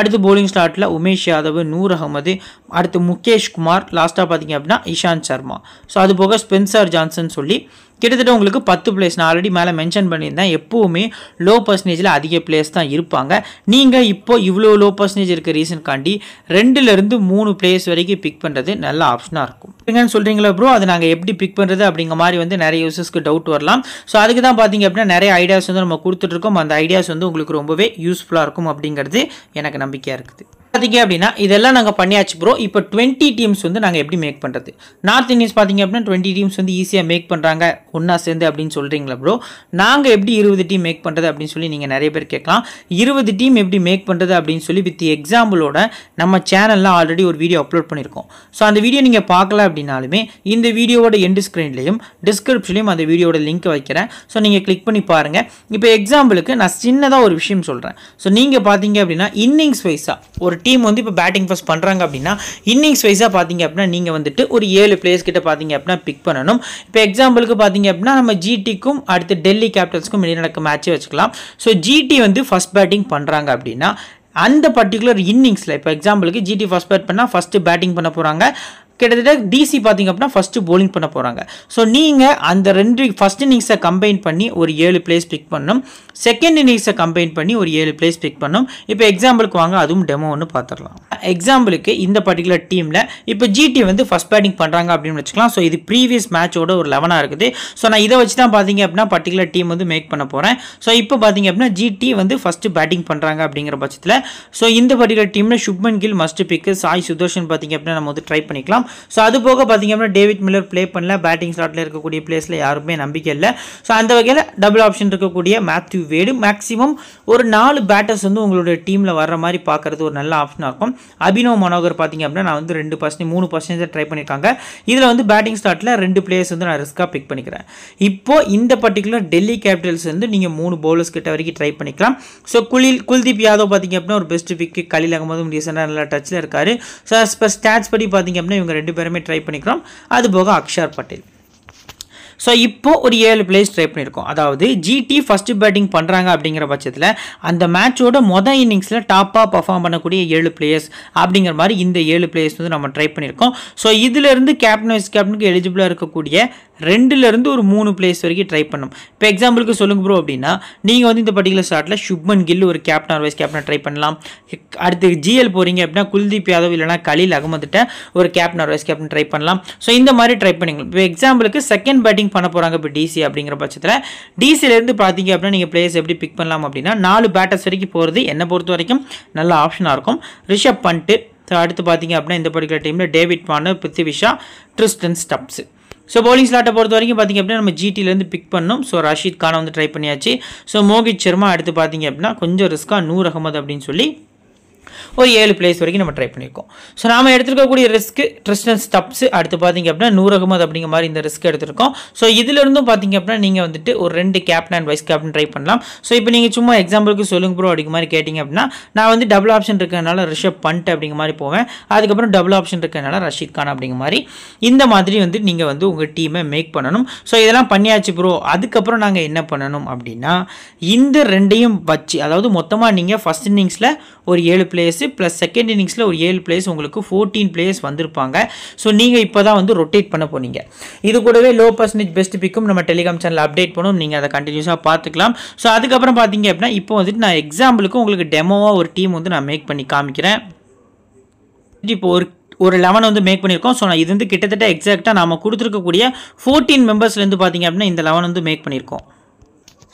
அடுத்து போலிங் ஸ்லாட்டில் உமேஷ் யாதவ் நூர் அகமது அடுத்து முகேஷ் குமார் லாஸ்ட்டாக பார்த்தீங்க அப்படின்னா இஷாந்த் சர்மா ஸோ அது போக ஸ்பென்சர் ஜான்சன் சொல்லி கிட்டத்தட்ட உங்களுக்கு பத்து பிளேஸ் நான் ஆல்ரெடி மேலே மென்ஷன் பண்ணியிருந்தேன் எப்போவுமே லோ பர்சன்டேஜில் அதிக பிளேஸ் தான் இருப்பாங்க நீங்கள் இப்போ இவ்வளோ லோ பர்சன்டேஜ் இருக்க ரீசன் காண்டி ரெண்டுலேருந்து மூணு பிளேஸ் வரைக்கும் பிக் பண்ணுறது அப்படின்றது நல்ல ஆப்ஷனாக இருக்கும் பிடிங்கன்னு சொல்கிறீங்களா ப்ரோ அது நாங்கள் எப்படி பிக் பண்ணுறது அப்படிங்கிற மாதிரி வந்து நிறைய யூசர்ஸ்க்கு டவுட் வரலாம் ஸோ அதுக்கு தான் பார்த்தீங்க அப்படின்னா நிறைய ஐடியாஸ் வந்து நம்ம கொடுத்துட்ருக்கோம் அந்த ஐடியாஸ் வந்து உங்களுக்கு ரொம்பவே யூஸ்ஃபுல்லாக இருக்கும் அப்படிங்கிறது எனக்கு நம்பிக்கையாக இருக்குது பார்த்திங்க அப்படின்னா இதெல்லாம் நாங்கள் பண்ணியாச்சு ப்ரோ இப்போ டுவெண்ட்டி டீம்ஸ் வந்து நாங்கள் எப்படி மேக் பண்ணுறது நார்த் இந்தியன்ஸ் பார்த்தீங்க அப்படின்னா டுவெண்ட்டி டீம்ஸ் வந்து ஈஸியாக மேக் பண்ணுறாங்க ஒன்றா சேர்ந்து அப்படின்னு சொல்கிறீங்களா ப்ரோ நாங்கள் எப்படி இருபது டீம் மேக் பண்ணுறது அப்படின்னு சொல்லி நீங்கள் நிறைய பேர் கேட்கலாம் இருபது டீம் எப்படி மேக் பண்ணுறது அப்படின்னு சொல்லி வித் எக்ஸாம்பிளோட நம்ம சேனலில் ஆல்ரெடி ஒரு வீடியோ அப்லோட் பண்ணியிருக்கோம் ஸோ அந்த வீடியோ நீங்கள் பார்க்கல அப்படின்னாலுமே இந்த வீடியோவோட எண்டு ஸ்க்ரீன்லையும் டிஸ்கிரிப்ஷன்லையும் அந்த வீடியோட லிங்க் வைக்கிறேன் ஸோ நீங்கள் கிளிக் பண்ணி பாருங்கள் இப்போ எக்ஸாம்பிளுக்கு நான் சின்னதாக ஒரு விஷயம் சொல்கிறேன் ஸோ நீங்கள் பார்த்தீங்க அப்படின்னா இன்னிங்ஸ் வைஸாக ஒரு டீம் வந்து இப்போ பேட்டிங் ஃபர்ஸ்ட் பண்ணுறாங்க அப்படின்னா இன்னிங்ஸ் வைஸாக பார்த்தீங்க அப்படின்னா நீங்கள் வந்துட்டு ஒரு ஏழு பிளேயர்ஸ் கிட்ட பார்த்தீங்க அப்படின்னா பிக் பண்ணணும் இப்போ எக்ஸாம்பிளுக்கு பார்த்தீங்க அப்படின்னா நம்ம ஜிடிக்கும் அடுத்து டெல்லி கேபிட்டல்ஸ்க்கும் வெளியே நடக்க மேட்சே வச்சுக்கலாம் ஸோ ஜிடி வந்து ஃபஸ்ட் பேட்டிங் பண்ணுறாங்க அப்படின்னா அந்த பர்டிகுலர் இன்னிங்ஸில் இப்போ எக்ஸாம்பிளுக்கு ஜிடி ஃபஸ்ட் பேட் பண்ணால் ஃபஸ்ட்டு பேட்டிங் பண்ண போகிறாங்க கிட்டத்தட்ட டிசி பார்த்தீங்க அப்படின்னா ஃபஸ்ட்டு போலிங் பண்ண போகிறாங்க ஸோ நீங்கள் அந்த ரெண்டு ஃபஸ்ட் இன்னிங்ஸை கம்பைன் பண்ணி ஒரு ஏழு பிளேஸ் பிக் பண்ணணும் செகண்ட் இன்னிங்ஸை கம்பைன் பண்ணி ஒரு ஏழு பிளேஸ் பிக் பண்ணணும் இப்போ எக்ஸாம்பிளுக்கு வாங்க அதுவும் டெமோ ஒன்று பார்த்துடலாம் எக்ஸாம்பிளுக்கு இந்த பர்டிகுலர் டீமில் இப்போ ஜிடி வந்து ஃபஸ்ட் பேட்டிங் பண்ணுறாங்க அப்படின்னு வச்சுக்கலாம் ஸோ இது ப்ரீவியஸ் மேட்சோட ஒரு லெவனாக இருக்குது ஸோ நான் இதை வச்சு தான் பார்த்தீங்க அப்படின்னா பர்டிகுலர் டீம் வந்து மேக் பண்ண போகிறேன் ஸோ இப்போ பார்த்தீங்க அப்படின்னா ஜிடி வந்து ஃபஸ்ட்டு பேட்டிங் பண்ணுறாங்க அப்படிங்கிற பட்சத்தில் ஸோ இந்த பர்டிகுலர் டீமில் சுப்மன் கில் மஸ்ட் பிக்கு சாய் சுதர்ஷன் பார்த்தீங்க அப்படின்னா நம்ம வந்து ட்ரை பண்ணிக்கலாம் ஸோ அது போக பார்த்திங்க அப்படின்னா டேவிட் மில்லர் ப்ளே பண்ணல பேட்டிங் ஸ்லாட்டில் இருக்கக்கூடிய பிளேஸில் யாருமே நம்பிக்கை இல்லை ஸோ அந்த வகையில் டபுள் ஆப்ஷன் இருக்கக்கூடிய மேத்யூ வேடு மேக்ஸிமம் ஒரு நாலு பேட்டர்ஸ் வந்து உங்களுடைய டீமில் வர்ற மாதிரி பார்க்குறது ஒரு நல்ல ஆப்ஷனாக இருக்கும் அபினவ் மனோகர் பார்த்திங்க அப்படின்னா நான் வந்து ரெண்டு பர்சன்ட் மூணு பர்சன்டேஜ் ட்ரை பண்ணியிருக்காங்க இதில் வந்து பேட்டிங் ஸ்லாட்டில் ரெண்டு பிளேயர்ஸ் வந்து நான் ரிஸ்க்காக பிக் பண்ணிக்கிறேன் இப்போது இந்த பர்டிகுலர் டெல்லி கேபிட்டல்ஸ் வந்து நீங்கள் மூணு பவுலர்ஸ் கிட்ட வரைக்கும் ட்ரை பண்ணிக்கலாம் ஸோ குளில் குல்தீப் யாதவ் பார்த்திங்க அப்படின்னா ஒரு பெஸ்ட் பிக்கு கலில் அகமதும் ரீசெண்டாக நல்லா டச்சில் இருக்கார் ஸோ ஸ்டாட்ச் படி பார்த்திங்க அப்படின்னா இவங்க ரெண்டு பேருமே ட்ரை பண்ணிக்கிறோம் அதுபோக அக்ஷர் பட்டேல் ஸோ இப்போது ஒரு ஏழு பிளேஸ் ட்ரை பண்ணியிருக்கோம் அதாவது ஜிடி ஃபஸ்ட்டு பேட்டிங் பண்ணுறாங்க அப்படிங்கிற பட்சத்தில் அந்த மேட்சோட மொதல் இன்னிங்ஸில் டாப்பாக பர்ஃபார்ம் பண்ணக்கூடிய ஏழு பிளேயர்ஸ் அப்படிங்கிற மாதிரி இந்த ஏழு பிளேயர்ஸ் வந்து நம்ம ட்ரை பண்ணியிருக்கோம் ஸோ இதிலிருந்து கேப்டன் வைஸ் கேப்டனுக்கு எலிஜிபிளாக இருக்கக்கூடிய ரெண்டுலேருந்து ஒரு மூணு பிளேஸ் வரைக்கும் ட்ரை பண்ணும் இப்போ எக்ஸாம்பிளுக்கு சொல்லுங்கள் ப்ரோ அப்படின்னா நீங்கள் வந்து இந்த பர்டிகுலர் ஷாட்டில் சுப்மன் கில் ஒரு கேப்டன் வைஸ் கேப்டன் ட்ரை பண்ணலாம் அடுத்து ஜிஎல் போகிறீங்க அப்படின்னா குல்தீப் யாதவ் இல்லைனா கலில் அகமதுட்ட ஒரு கேப்டன் வைஸ் கேப்டன் ட்ரை பண்ணலாம் ஸோ இந்த மாதிரி ட்ரை பண்ணிங்க இப்போ எக்ஸாம்பிளுக்கு செகண்ட் பேட்டிங் பண்ண போகிறாங்க இப்போ டிசி அப்படிங்கிற பட்சத்தில் டிசிலேருந்து பார்த்தீங்க அப்படின்னா நீங்கள் பிளேயர்ஸ் எப்படி பிக் பண்ணலாம் அப்படின்னா நாலு பேட்டர்ஸ் வரைக்கும் போகிறது என்னை பொறுத்த வரைக்கும் நல்ல ஆப்ஷனாக இருக்கும் ரிஷப் பண்ணிட்டு அடுத்து பார்த்தீங்க அப்படின்னா இந்த பர்டிகுலர் டீமில் David Banu Prithvi Shaw Tristan Stubbs so polling ஸ்லாட்டை பொறுத்த வரைக்கும் பார்த்திங்க அப்படின்னா நம்ம ஜிடிலேருந்து பிக் பண்ணோம் ஸோ ரஷீத் கான் வந்து ட்ரை பண்ணியாச்சு ஸோ மோகித் சர்மா அடுத்து பார்த்திங்க அப்படின்னா கொஞ்சம் ரிஸ்க்காக நூர் அகமது அப்படின்னு சொல்லி ஒரு ஏழு பிளேஸ் வரைக்கும் நம்ம ட்ரை பண்ணியிருக்கோம் ஸோ நாம் எடுத்துருக்கக்கூடிய ரிஸ்க்கு ட்ரிஸ்டன் ஸ்டப்ஸ் அடுத்து பார்த்தீங்க அப்படின்னா நூரகமது அப்படிங்கிற மாதிரி இந்த ரிஸ்க் எடுத்திருக்கோம் ஸோ இதுலேருந்தும் பார்த்தீங்க அப்படின்னா நீங்கள் வந்துட்டு ஒரு ரெண்டு captain and vice captain try பண்ணலாம் ஸோ இப்போ நீங்கள் சும்மா எக்ஸாம்பிளுக்கு சொல்லுங்க ப்ரோ அப்படிங்க மாதிரி கேட்டிங்க அப்படின்னா நான் வந்து டபுள் ஆப்ஷன் இருக்கிறனால ரிஷப் பண்ட் அப்படிங்கிற மாதிரி போவேன் அதுக்கப்புறம் டபுள் ஆப்ஷன் இருக்கிறனால ரஷீத் கான் அப்படிங்கிற மாதிரி இந்த மாதிரி வந்து நீங்கள் வந்து உங்கள் டீமை மேக் பண்ணணும் ஸோ இதெல்லாம் பண்ணியாச்சு ப்ரோ அதுக்கப்புறம் நாங்கள் என்ன பண்ணணும் அப்படின்னா இந்த ரெண்டையும் வச்சு அதாவது மொத்தமாக நீங்கள் ஃபஸ்ட் இன்னிங்ஸில் ஒரு ஏழு பிளேஸு ப்ளஸ் செகண்ட் இன்னிங்ஸில் ஒரு ஏழு பிளேஸ் உங்களுக்கு ஃபோர்டீன் பிளேஸ் வந்திருப்பாங்க ஸோ நீங்கள் இப்போ தான் வந்து ரொட்டேட் பண்ண போனீங்க இது கூடவே லோ பர்சன்டேஜ் பெஸ்ட் பிக்கும் நம்ம டெலிகிராம் சேனல் அப்டேட் பண்ணுவோம் நீங்கள் அதை கண்டினியூஸாக பார்த்துக்கலாம் ஸோ அதுக்கப்புறம் பார்த்தீங்க அப்படின்னா இப்போ வந்துட்டு நான் எக்ஸாம்பிளுக்கு உங்களுக்கு டெமோவாக ஒரு டீம் வந்து நான் மேக் பண்ணி காமிக்கிறேன் இப்போ ஒரு ஒரு லெவன் வந்து மேக் பண்ணியிருக்கோம் ஸோ நான் இது வந்து கிட்டத்தட்ட எக்ஸாக்டாக நம்ம கொடுத்துருக்கக்கூடிய ஃபோர்டீன் மெம்பர்ஸ்லேருந்து பார்த்தீங்க அப்படின்னா இந்த லெவன் வந்து மேக் பண்ணியிருக்கோம்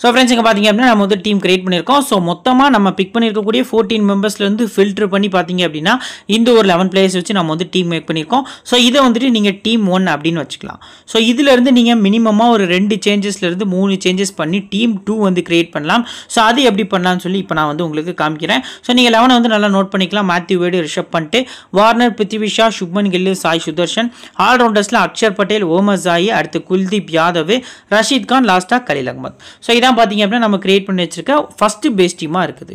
ஸோ ஃப்ரெண்ட்ஸ் இங்கே பார்த்திங்க அப்படின்னா நம்ம வந்து டீம் கிரியேட் பண்ணியிருக்கோம் ஸோ மொத்தமாக நம்ம பிக் பண்ணியிருக்கக்கூடிய ஃபோர்டீன் மெம்பர்ஸ்லேருந்து ஃபில்டர் பண்ணி பார்த்திங்க அப்படின்னா இந்த ஒரு லெவன் பிளேயர்ஸ் வச்சு நம்ம வந்து டீம் மேக் பண்ணியிருக்கோம் ஸோ இதை வந்துட்டு நீங்கள் டீம் ஒன் அப்படின்னு வச்சுக்கலாம் ஸோ இதிலேருந்து நீங்கள் மினிமமாக ஒரு ரெண்டு சேஞ்சஸ்லேருந்து மூணு சேஞ்சஸ் பண்ணி டீம் டூ வந்து கிரியேட் பண்ணலாம் ஸோ அது எப்படி பண்ணலாம்னு சொல்லி இப்போ நான் வந்து உங்களுக்கு காமிக்கிறேன் ஸோ நீங்கள் லெவனை வந்து நல்லா நோட் பண்ணிக்கலாம் மேத்யூ வேடு ரிஷப் பண்ணிட்டு வார்னர் பிருத்திவிஷா சுப்மன் கில்லு சாய் சுதர்ஷன் ஆல்ரவுண்டர்ஸில் அக்ஷர் பட்டேல் ஓமர் ஜாயி அடுத்து குல்தீப் யாதவ் ரஷீத் கான் லாஸ்ட்டாக கலில் அகமது ஸோ இதான் இதான் பார்த்திங்க அப்படின்னா நம்ம க்ரியேட் பண்ணி வச்சுருக்க ஃபஸ்ட்டு பேஸ் டீமாக இருக்குது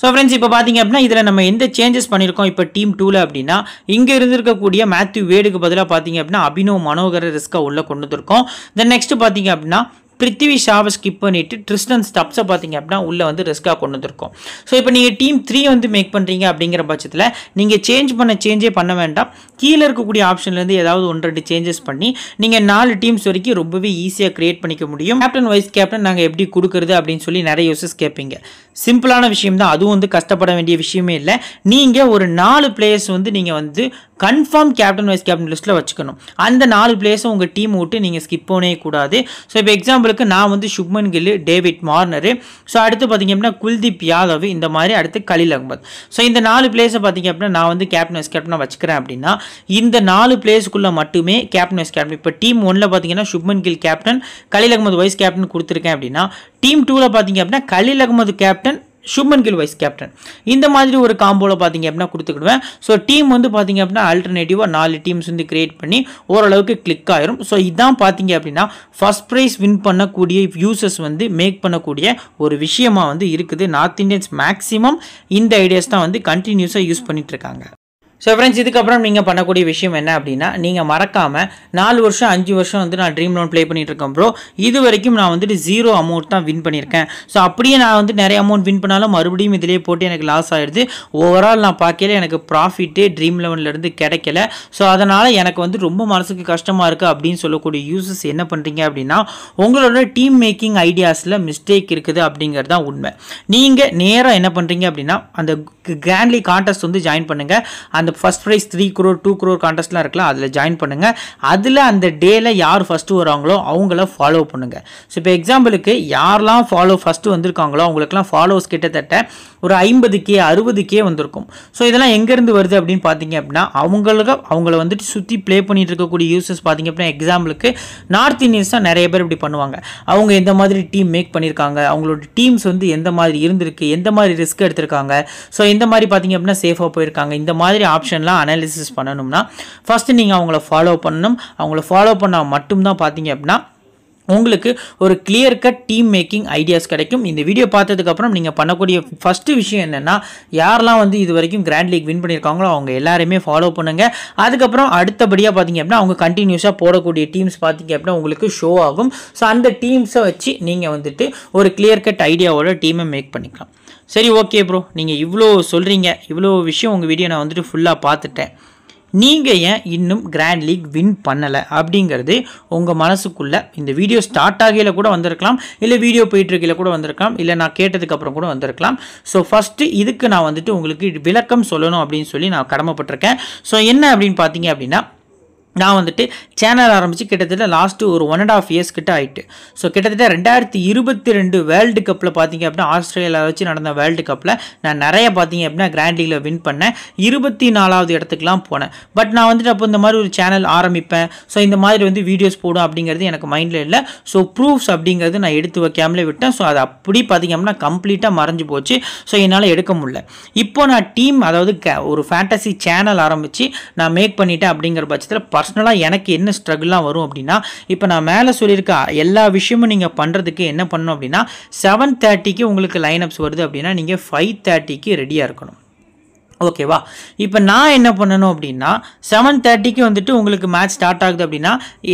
ஸோ ஃப்ரெண்ட்ஸ் இப்போ பார்த்தீங்க அப்படின்னா இதில் நம்ம எந்த சேஞ்சஸ் பண்ணியிருக்கோம் இப்போ டீம் டூவில் அப்படின்னா இங்கே இருந்திருக்கக்கூடிய மேத்யூ வேடுக்கு பதிலாக பார்த்தீங்க அப்படின்னா அபினோ மனோகர ரிஸ்க்காக உள்ளே கொண்டு வந்திருக்கோம் தென் நெக்ஸ்ட்டு பார்த்தீங்க அப்படின்னா பிருத்திவி ஷாவை ஸ்கிப் பண்ணிவிட்டு ட்ரிஸ்டன் ஸ்டப்ஸை பார்த்தீங்க அப்படின்னா உள்ளே வந்து ரிஸ்க்காக கொண்டு வந்திருக்கோம் ஸோ இப்போ நீங்கள் டீம் த்ரீ வந்து மேக் பண்ணுறீங்க அப்படிங்கிற பட்சத்தில் நீங்கள் சேஞ்ச் பண்ண சேஞ்சே பண்ண வேண்டாம் கீழே இருக்கக்கூடிய ஆப்ஷன்லேருந்து ஏதாவது ஒன்று ரெண்டு சேஞ்சஸ் பண்ணி நீங்கள் நாலு டீம்ஸ் வரைக்கும் ரொம்பவே ஈஸியாக க்ரியேட் பண்ணிக்க முடியும் கேப்டன் வைஸ் கேப்டன் நாங்கள் எப்படி கொடுக்குறது அப்படின்னு சொல்லி நிறைய யூசஸ் கேட்பீங்க சிம்பிளான விஷயம் தான் அதுவும் வந்து கஷ்டப்பட வேண்டிய விஷயமே இல்லை நீங்கள் ஒரு நாலு பிளேயர்ஸ் வந்து நீங்கள் வந்து கன்ஃபார்ம் கேப்டன் வைஸ் கேப்டன் லிஸ்ட்டில் வச்சுக்கணும் அந்த நாலு பிளேஸும் உங்கள் டீம் விட்டு நீங்கள் ஸ்கிப் பண்ணே கூடாது ஸோ இப்போ எக்ஸாம்பிளுக்கு நான் வந்து Shubman Gill David Warner so அடுத்து பார்த்திங்க அப்படின்னா குல்தீப் யாதவ் இந்த மாதிரி அடுத்து கலில் அகமத் ஸோ இந்த நாலு பிளேஸை பார்த்திங்க அப்படின்னா நான் வந்து கேப்டன் வைஸ் கேப்டனாக வச்சுக்கிறேன் அப்படின்னா இந்த நாலு பிளேஸுக்குள்ளே மட்டுமே கேப்டன் வைஸ் கேப்டன் இப்போ டீம் ஒன்ல பார்த்தீங்கன்னா Shubman Gill captain Khaleel Ahmed vice captain கொடுத்துருக்கேன் அப்படின்னா டீம் டூவில் பார்த்தீங்க அப்படின்னா Khaleel Ahmed captain Shubman Gill vice captain இந்த மாதிரி ஒரு காம்போவில் பார்த்தீங்க அப்படின்னா கொடுத்துக்கிடுவேன் ஸோ டீம் வந்து பார்த்தீங்க அப்படின்னா ஆல்டர்னேட்டிவாக நாலு டீம்ஸ் வந்து கிரியேட் பண்ணி ஓரளவுக்கு கிளிக் ஆயிரும் ஸோ இதான் பார்த்தீங்க அப்படின்னா ஃபஸ்ட் ப்ரைஸ் வின் பண்ணக்கூடிய யூசர்ஸ் வந்து மேக் பண்ணக்கூடிய ஒரு விஷயமாக வந்து இருக்குது நார்த் இந்தியன்ஸ் மேக்ஸிமம் இந்த ஐடியாஸ் தான் வந்து கண்டினியூஸாக யூஸ் பண்ணிகிட்ருக்காங்க ஸோ ஃப்ரெண்ட்ஸ் இதுக்கப்புறம் நீங்கள் பண்ணக்கூடிய விஷயம் என்ன அப்படின்னா நீங்கள் மறக்காமல் நாலு வருஷம் அஞ்சு வருஷம் வந்து நான் ட்ரீம் லோன் ப்ளே பண்ணிகிட்டு இருக்கேன் ப்ரோ இது வரைக்கும் நான் வந்துட்டு ஜீரோ அமௌண்ட் தான் வின் பண்ணியிருக்கேன் ஸோ அப்படியே நான் வந்து நிறைய அமௌண்ட் வின் பண்ணாலும் மறுபடியும் இதிலே போட்டு எனக்கு லாஸ் ஆகிடுது ஓவரால் நான் பார்க்கல எனக்கு ப்ராஃபிட்டே ட்ரீம் லெவன்லேருந்து கிடைக்கல ஸோ அதனால் எனக்கு வந்து ரொம்ப மனசுக்கு கஷ்டமாக இருக்குது அப்படின்னு சொல்லக்கூடிய யூசஸ் என்ன பண்ணுறீங்க அப்படின்னா உங்களோட டீம் மேக்கிங் ஐடியாஸில் மிஸ்டேக் இருக்குது அப்படிங்கிறது தான் உண்மை நீங்கள் நேராக என்ன பண்ணுறீங்க அப்படின்னா அந்த கிராண்ட்லி கான்டெஸ்ட் வந்து ஜாயின் பண்ணுங்கள் அந்த first first prize three crore two crore கான்டெஸ்ட்லாம் இருக்கலாம் அதில் ஜாயின் பண்ணுங்கள் அதில் அந்த டேயில் யார் ஃபஸ்ட்டு வராங்களோ அவங்கள ஃபாலோ பண்ணுங்கள் ஸோ இப்போ எக்ஸாம்பிளுக்கு யாரெல்லாம் ஃபாலோ ஃபஸ்ட்டு வந்திருக்காங்களோ அவங்களுக்குலாம் ஃபாலோவர்ஸ் கிட்டத்தட்ட ஒரு ஐம்பது கே அறுபது கே வந்திருக்கும் ஸோ இதெல்லாம் எங்கேருந்து வருது அப்படின்னு பார்த்தீங்க அப்படின்னா அவங்களுக்கு அவங்கள வந்துட்டு சுற்றி ப்ளே பண்ணிட்டு இருக்கக்கூடிய யூசர்ஸ் பார்த்தீங்க அப்படின்னா எக்ஸாம்பிளுக்கு நார்த் இந்தியன்ஸ் தான் நிறைய பேர் இப்படி பண்ணுவாங்க அவங்க எந்த மாதிரி டீம் மேக் பண்ணியிருக்காங்க அவங்களோட டீம்ஸ் வந்து எந்த மாதிரி இருந்திருக்கு எந்த மாதிரி ரிஸ்க் எடுத்திருக்காங்க ஸோ இந்த மாதிரி பார்த்தீங்க அப்படின்னா சேஃபாக போயிருக்காங்க இந்த மாதிரி ஆப்ஷன் ஆப்ஷன்லாம் அனாலிசிஸ் பண்ணணும்னா ஃபஸ்ட்டு நீங்கள் அவங்கள ஃபாலோ பண்ணணும் அவங்கள ஃபாலோ பண்ணால் மட்டும்தான் பார்த்தீங்க அப்படின்னா உங்களுக்கு ஒரு clear cut team making ideas கிடைக்கும் இந்த வீடியோ பார்த்ததுக்கப்புறம் நீங்கள் பண்ணக்கூடிய ஃபஸ்ட்டு விஷயம் என்னென்னா யாரெல்லாம் வந்து இது வரைக்கும் கிராண்ட் லீக் வின் பண்ணியிருக்காங்களோ அவங்க எல்லாருமே ஃபாலோ பண்ணுங்கள் அதுக்கப்புறம் அடுத்தபடியாக பார்த்தீங்க அப்படின்னா அவங்க கண்டினியூஸாக போடக்கூடிய டீம்ஸ் பார்த்தீங்க அப்படின்னா உங்களுக்கு ஷோ ஆகும் ஸோ அந்த டீம்ஸை வச்சு நீங்கள் வந்துட்டு ஒரு கிளியர் கட் ஐடியாவோட டீமை மேக் பண்ணிக்கலாம் சரி ஓகே ப்ரோ நீங்கள் இவ்வளோ சொல்கிறீங்க இவ்வளோ விஷயம் உங்கள் வீடியோ நான் வந்துட்டு ஃபுல்லாக பார்த்துட்டேன் நீங்கள் ஏன் இன்னும் கிராண்ட் லீக் வின் பண்ணலை அப்படிங்கிறது உங்கள் மனசுக்குள்ளே இந்த வீடியோ ஸ்டார்ட் ஆகையில் கூட வந்திருக்கலாம் இல்லை வீடியோ போயிட்டுருக்கையில் கூட வந்திருக்கலாம் இல்லை நான் கேட்டதுக்கப்புறம் கூட வந்திருக்கலாம் ஸோ ஃபஸ்ட்டு இதுக்கு நான் வந்துட்டு உங்களுக்கு விளக்கம் சொல்லணும் அப்படின்னு சொல்லி நான் கடமைப்பட்டிருக்கேன் ஸோ என்ன அப்படின்னு பார்த்தீங்க அப்படின்னா நான் வந்துட்டு சேனல் ஆரம்பித்து கிட்டத்தட்ட லாஸ்ட்டு ஒரு ஒன் அண்ட் ஆஃப் இயர்ஸ் கிட்ட ஆகிட்டு ஸோ கிட்டத்தட்ட ரெண்டாயிரத்தி இருபத்தி ரெண்டு வேர்ல்டு கப்பில் பார்த்தீங்க அப்படின்னா ஆஸ்திரேலியாவில் வச்சு நடந்த வேர்ல்டு கப்பில் நான் நிறைய பார்த்தீங்க அப்படின்னா கிராண்ட் லீகில் வின் பண்ணேன் இருபத்தி நாலாவது இடத்துக்குலாம் போனேன் பட் நான் வந்துட்டு அப்போ இந்த மாதிரி ஒரு சேனல் ஆரம்பிப்பேன் ஸோ இந்த மாதிரி வந்து வீடியோஸ் போடும் அப்படிங்கிறது எனக்கு மைண்டில் இல்லை ஸோ ப்ரூஃப்ஸ் அப்படிங்கிறது நான் எடுத்து வைக்காமலே விட்டேன் ஸோ அது அப்படி பார்த்தீங்க அப்படின்னா கம்ப்ளீட்டாக மறைஞ்சு போச்சு ஸோ என்னால் எடுக்க முடியல இப்போ நான் டீம் அதாவது ஒரு ஃபேண்டசி சேனல் ஆரம்பித்து நான் மேக் பண்ணிட்டேன் அப்படிங்கிற பட்சத்தில் பர்சனலாக எனக்கு என்ன ஸ்ட்ரகிளாக வரும் அப்படின்னா இப்போ நான் மேலே சொல்லியிருக்க எல்லா விஷயமும் நீங்கள் பண்ணுறதுக்கு என்ன பண்ணணும் அப்படின்னா செவன் தேர்ட்டிக்கு உங்களுக்கு லைன் அப்ஸ் வருது அப்படின்னா நீங்கள் ஃபைவ் தேர்ட்டிக்கு ரெடியாக இருக்கணும் ஓகேவா இப்போ நான் என்ன பண்ணணும் அப்படின்னா செவன் தேர்ட்டிக்கு வந்துட்டு உங்களுக்கு மேட்ச் ஸ்டார்ட் ஆகுது அப்படின்னா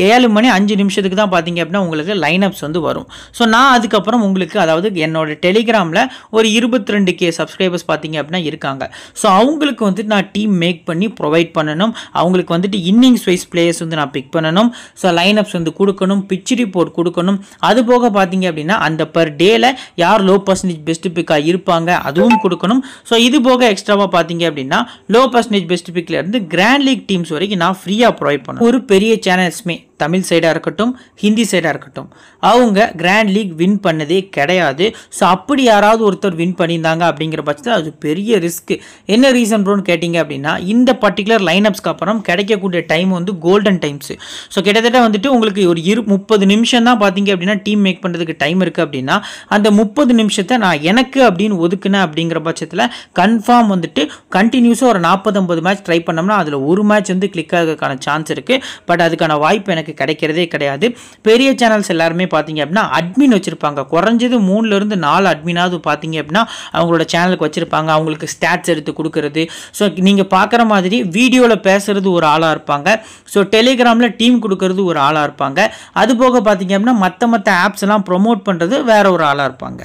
ஏழு மணி அஞ்சு நிமிஷத்துக்கு தான் பார்த்தீங்க அப்படின்னா உங்களுக்கு அப்ஸ் வந்து வரும் ஸோ நான் அதுக்கப்புறம் உங்களுக்கு அதாவது என்னோட டெலிகிராமில் ஒரு இருபத்தி ரெண்டு கே சப்ஸ்கிரைபர்ஸ் பார்த்தீங்க அப்படின்னா இருக்காங்க ஸோ அவங்களுக்கு வந்துட்டு நான் டீம் மேக் பண்ணி ப்ரொவைட் பண்ணணும் அவங்களுக்கு வந்துட்டு இன்னிங்ஸ் வைஸ் பிளேயர்ஸ் வந்து நான் பிக் பண்ணணும் ஸோ அப்ஸ் வந்து கொடுக்கணும் பிச் ரிப்போர்ட் கொடுக்கணும் அது போக பார்த்தீங்க அப்படின்னா அந்த பர் டேயில் யார் லோ பர்சன்டேஜ் பெஸ்ட் பிக்காக இருப்பாங்க அதுவும் கொடுக்கணும் ஸோ இது போக எக்ஸ்ட்ராவாக பார்த்தீங்க பார்த்தீங்க அப்படின்னா லோ பர்சன்டேஜ் பெஸ்ட் பிக்லேருந்து கிராண்ட் லீக் டீம்ஸ் வரைக்கும் நான் ஃப்ரீயாக ப்ரொவைட் பண்ணுவேன் ஒரு பெரிய சேனல்ஸுமே தமிழ் சைடாக இருக்கட்டும் ஹிந்தி சைடாக இருக்கட்டும் அவங்க கிராண்ட் லீக் வின் பண்ணதே கிடையாது ஸோ அப்படி யாராவது ஒருத்தர் வின் பண்ணியிருந்தாங்க அப்படிங்கிற பட்சத்தில் அது பெரிய ரிஸ்க்கு என்ன ரீசன் ப்ரோன்னு கேட்டிங்க அப்படின்னா இந்த பர்டிகுலர் லைனப்ஸ்க்கு அப்புறம் கிடைக்கக்கூடிய டைம் வந்து கோல்டன் டைம்ஸு ஸோ கிட்டத்தட்ட வந்துட்டு உங்களுக்கு ஒரு இரு முப்பது நிமிஷம் தான் பார்த்தீங்க அப்படின்னா டீம் மேக் பண்ணுறதுக்கு டைம் இருக்குது அப்படின்னா அந்த முப்பது நிமிஷத்தை நான் எனக்கு அப்படின்னு ஒதுக்குனேன் அப்படிங்கிற பட்சத்தில் கன்ஃபார்ம் வந்துட்டு கண்டினியூஸாக ஒரு நாற்பது ஐம்பது மேட்ச் ட்ரை பண்ணோம்னா அதில் ஒரு மேட்ச் வந்து கிளிக் ஆகிறதுக்கான சான்ஸ் இருக்குது பட் அதுக்கான வாய்ப்பு எனக்கு எனக்கு கிடைக்கிறதே கிடையாது பெரிய சேனல்ஸ் எல்லாருமே பார்த்தீங்க அப்படின்னா அட்மின் வச்சுருப்பாங்க குறைஞ்சது மூணுலேருந்து நாலு அட்மினாவது பார்த்தீங்க அப்படின்னா அவங்களோட சேனலுக்கு வச்சுருப்பாங்க அவங்களுக்கு ஸ்டாட்ஸ் எடுத்து கொடுக்கறது ஸோ நீங்கள் பார்க்குற மாதிரி வீடியோவில் பேசுகிறது ஒரு ஆளாக இருப்பாங்க ஸோ டெலிகிராமில் டீம் கொடுக்கறது ஒரு ஆளாக இருப்பாங்க அது போக பார்த்தீங்க அப்படின்னா மற்ற மற்ற ஆப்ஸ் எல்லாம் ப்ரொமோட் பண்ணுறது வேற ஒரு ஆளாக இருப்பாங்க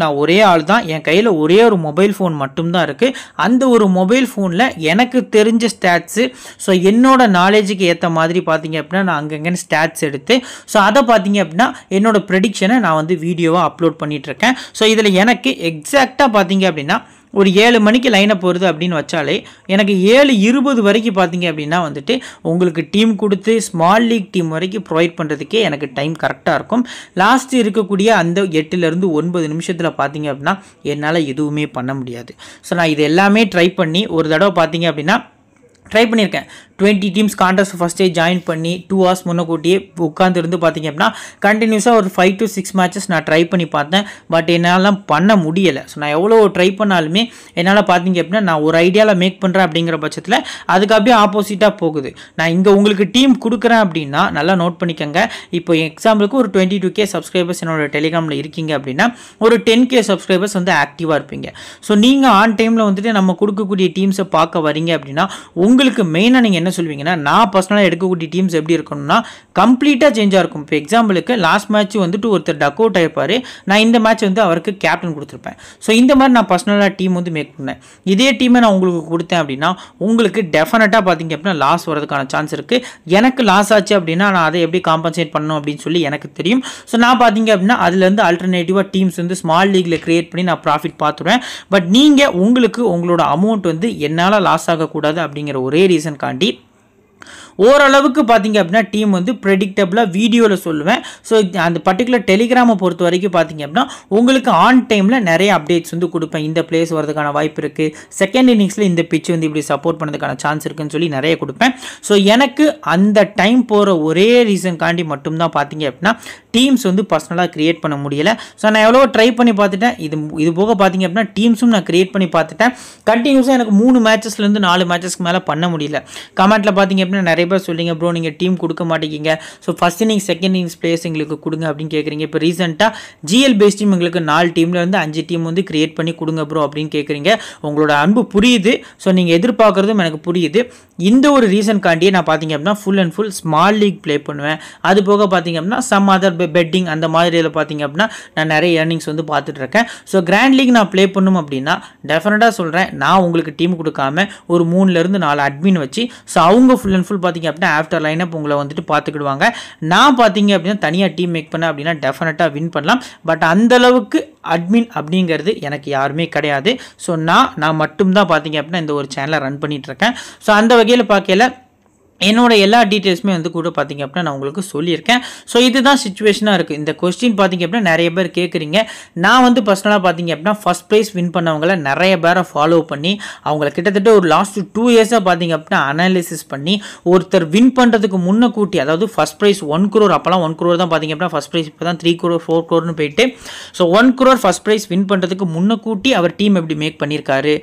நான் ஒரே ஆள் தான் என் கையில் ஒரே ஒரு மொபைல் ஃபோன் மட்டும்தான் இருக்குது அந்த ஒரு மொபைல் ஃபோனில் எனக்கு தெரிஞ்ச ஸ்டாட்ஸு ஸோ என்னோட நாலேஜுக்கு ஏற்ற மாதிரி பார்த்தீங்க அப்படின்னா நான் அங்கங்கே ஸ்டாட்ஸ் எடுத்து ஸோ அதை பார்த்தீங்க அப்படின்னா என்னோடய ப்ரெடிக்ஷனை நான் வந்து வீடியோவாக அப்லோட் பண்ணிகிட்ருக்கேன் ஸோ இதில் எனக்கு எக்ஸாக்டாக பார்த்தீங்க அப்படின்னா ஒரு ஏழு மணிக்கு லைனை போகிறது அப்படின்னு வச்சாலே எனக்கு ஏழு இருபது வரைக்கும் பார்த்தீங்க அப்படின்னா வந்துட்டு உங்களுக்கு டீம் கொடுத்து ஸ்மால் லீக் டீம் வரைக்கும் ப்ரொவைட் பண்ணுறதுக்கே எனக்கு டைம் கரெக்டாக இருக்கும் லாஸ்ட்டு இருக்கக்கூடிய அந்த எட்டுலேருந்து ஒன்பது நிமிஷத்தில் பார்த்தீங்க அப்படின்னா என்னால் எதுவுமே பண்ண முடியாது ஸோ நான் இது எல்லாமே ட்ரை பண்ணி ஒரு தடவை பார்த்தீங்க அப்படின்னா ட்ரை பண்ணியிருக்கேன் டுவெண்ட்டி டீம்ஸ் கான்டெஸ்ட் ஃபஸ்ட்டே ஜாயின் பண்ணி டூ ஹவர்ஸ் முன்னக்கூட்டியே உட்காந்துருந்து பார்த்தீங்க அப்படின்னா கண்டினியூஸாக ஒரு ஃபைவ் டு சிக்ஸ் மேட்சஸ் நான் ட்ரை பண்ணி பார்த்தேன் பட் என்னால் பண்ண முடியலை ஸோ நான் எவ்வளோ ட்ரை பண்ணாலுமே என்னால் பார்த்தீங்க அப்படின்னா நான் ஒரு ஐடியாவில் மேக் பண்ணுறேன் அப்படிங்கிற பட்சத்தில் அதுக்கு அப்படியே ஆப்போசிட்டாக போகுது நான் இங்கே உங்களுக்கு டீம் கொடுக்குறேன் அப்படின்னா நல்லா நோட் பண்ணிக்கோங்க இப்போ எக்ஸாம்பிளுக்கு ஒரு டுவெண்ட்டி டூ கே சப்ஸ்கிரைபர்ஸ் என்னோட டெலிகிராமில் இருக்கீங்க அப்படின்னா ஒரு டென் கே சப்ஸ்கிரைபர்ஸ் வந்து ஆக்டிவாக இருப்பீங்க ஸோ நீங்கள் ஆன் டைமில் வந்துட்டு நம்ம கொடுக்கக்கூடிய டீம்ஸை பார்க்க வரீங்க அப்படின்னா உங்களுக்கு மெயினாக நீங்கள் என்ன என்ன சொல்வீங்கன்னா நான் பர்சனலாக எடுக்கக்கூடிய டீம்ஸ் எப்படி இருக்கணும்னா கம்ப்ளீட்டாக சேஞ்சாக இருக்கும் இப்போ எக்ஸாம்பிளுக்கு லாஸ்ட் மேட்ச் வந்துட்டு ஒருத்தர் டக் அவுட் ஆகிருப்பார் நான் இந்த மேட்ச் வந்து அவருக்கு கேப்டன் கொடுத்துருப்பேன் ஸோ இந்த மாதிரி நான் பர்சனலாக டீம் வந்து மேக் பண்ணேன் இதே டீமை நான் உங்களுக்கு கொடுத்தேன் அப்படின்னா உங்களுக்கு டெஃபினட்டாக பார்த்தீங்க அப்படின்னா லாஸ் வரதுக்கான சான்ஸ் இருக்குது எனக்கு லாஸ் ஆச்சு அப்படின்னா நான் அதை எப்படி காம்பன்சேட் பண்ணணும் அப்படின்னு சொல்லி எனக்கு தெரியும் ஸோ நான் பார்த்தீங்க அப்படின்னா அதுலேருந்து அல்டர்னேட்டிவாக டீம்ஸ் வந்து ஸ்மால் லீகில் க்ரியேட் பண்ணி நான் ப்ராஃபிட் பார்த்துருவேன் பட் நீங்கள் உங்களுக்கு உங்களோட அமௌண்ட் வந்து என்னால் லாஸ் ஆகக்கூடாது அப்படிங்கிற ஒரே காண்டி ஓரளவுக்கு பார்த்தீங்க அப்படின்னா டீம் வந்து ப்ரெடிக்டபுளாக வீடியோவில் சொல்லுவேன் ஸோ அந்த பர்டிகுலர் டெலிகிராமை பொறுத்த வரைக்கும் பார்த்தீங்க அப்படின்னா உங்களுக்கு ஆன் டைமில் நிறைய அப்டேட்ஸ் வந்து கொடுப்பேன் இந்த பிளேஸ் வரதுக்கான வாய்ப்பு இருக்குது செகண்ட் இன்னிங்ஸில் இந்த பிச் வந்து இப்படி சப்போர்ட் பண்ணதுக்கான சான்ஸ் இருக்குன்னு சொல்லி நிறைய கொடுப்பேன் ஸோ எனக்கு அந்த டைம் போகிற ஒரே ரீசன்காண்டி மட்டும்தான் பார்த்தீங்க அப்படின்னா டீம்ஸ் வந்து பர்சனலாக க்ரியேட் பண்ண முடியலை ஸோ நான் எவ்வளோ ட்ரை பண்ணி பார்த்துட்டேன் இது இது போக பார்த்தீங்க அப்படின்னா டீம்ஸும் நான் க்ரியேட் பண்ணி பார்த்துட்டேன் கண்டினியூஸாக எனக்கு மூணு மேட்சஸ்லேருந்து நாலு மேட்சஸ்க்கு மேலே பண்ண முடியல கமெண்ட்டில் பார்த்தீங்க ஏற்கனவே நிறைய பேர் சொல்லிங்க ப்ரோ நீங்கள் டீம் கொடுக்க மாட்டேங்கிங்க so first inning second innings players எங்களுக்கு கொடுங்க அப்படின்னு கேட்குறீங்க இப்போ ரீசெண்டாக ஜிஎல் பேஸ் டீம் எங்களுக்கு நாலு டீமில் இருந்து அஞ்சு டீம் வந்து கிரியேட் பண்ணி கொடுங்க ப்ரோ அப்படின்னு கேட்குறீங்க உங்களோட அன்பு புரியுது ஸோ நீங்கள் எதிர்பார்க்குறதும் எனக்கு புரியுது இந்த ஒரு காண்டியே நான் பார்த்தீங்க அப்படின்னா full and full small league play பண்ணுவேன் அது போக பார்த்தீங்க அப்படின்னா சம் அதர் பெட்டிங் அந்த மாதிரி இதில் பார்த்தீங்க அப்படின்னா நான் நிறைய ஏர்னிங்ஸ் வந்து பார்த்துட்டு இருக்கேன் ஸோ கிராண்ட் லீக் நான் ப்ளே பண்ணும் அப்படின்னா டெஃபினட்டாக சொல்கிறேன் நான் உங்களுக்கு டீம் கொடுக்காம ஒரு மூணுலேருந்து நாலு அட்மின் வச்சு ஸோ அவங்க ஃபுல் அண்ட் ஃபுல் பார்த்தீங்க அப்படின்னா ஆஃப்டர் லைனப் உங்களை வந்துட்டு பார்த்துக்கிடுவாங்க நான் பார்த்தீங்க அப்படின்னா தனியாக டீம் மேக் பண்ணேன் அப்படின்னா டெஃபினட்டாக வின் பண்ணலாம் பட் அந்தளவுக்கு அட்மின் அப்படிங்கிறது எனக்கு யாருமே கிடையாது ஸோ நான் நான் மட்டும்தான் பார்த்தீங்க அப்படின்னா இந்த ஒரு சேனலை ரன் பண்ணிகிட்ருக்கேன் ஸோ அந்த வகையில் பார்க்கல என்னோட எல்லா டீட்டெயில்ஸுமே வந்து கூட பார்த்திங்க அப்படின்னா நான் உங்களுக்கு சொல்லியிருக்கேன் ஸோ இதுதான் சுச்சுவேஷனாக இருக்குது இந்த கொஸ்டின் பார்த்திங்க அப்படின்னா நிறைய பேர் கேட்குறீங்க நான் வந்து பர்சனலாக பார்த்திங்க அப்படின்னா ஃபஸ்ட் ப்ரைஸ் வின் பண்ணவங்கள நிறைய பேரை ஃபாலோ பண்ணி அவங்கள கிட்டத்தட்ட ஒரு லாஸ்ட் டூ இயர்ஸாக பார்த்திங்க அப்படின்னா அனாலிசிஸ் பண்ணி ஒருத்தர் வின் பண்ணுறதுக்கு முன்ன கூட்டி அதாவது ஃபஸ்ட் ப்ரைஸ் ஒன் குரோர் அப்போலாம் ஒன் குரோர் தான் பார்த்திங்க அப்படின்னா ஃபஸ்ட் ப்ரைஸ் இப்போ தான் த்ரீ குரோர் ஃபோர் குரோர்னு போயிட்டு so one crore first prize win பண்ணுறதுக்கு முன்ன கூட்டி அவர் டீம் எப்படி மேக் பண்ணியிருக்காரு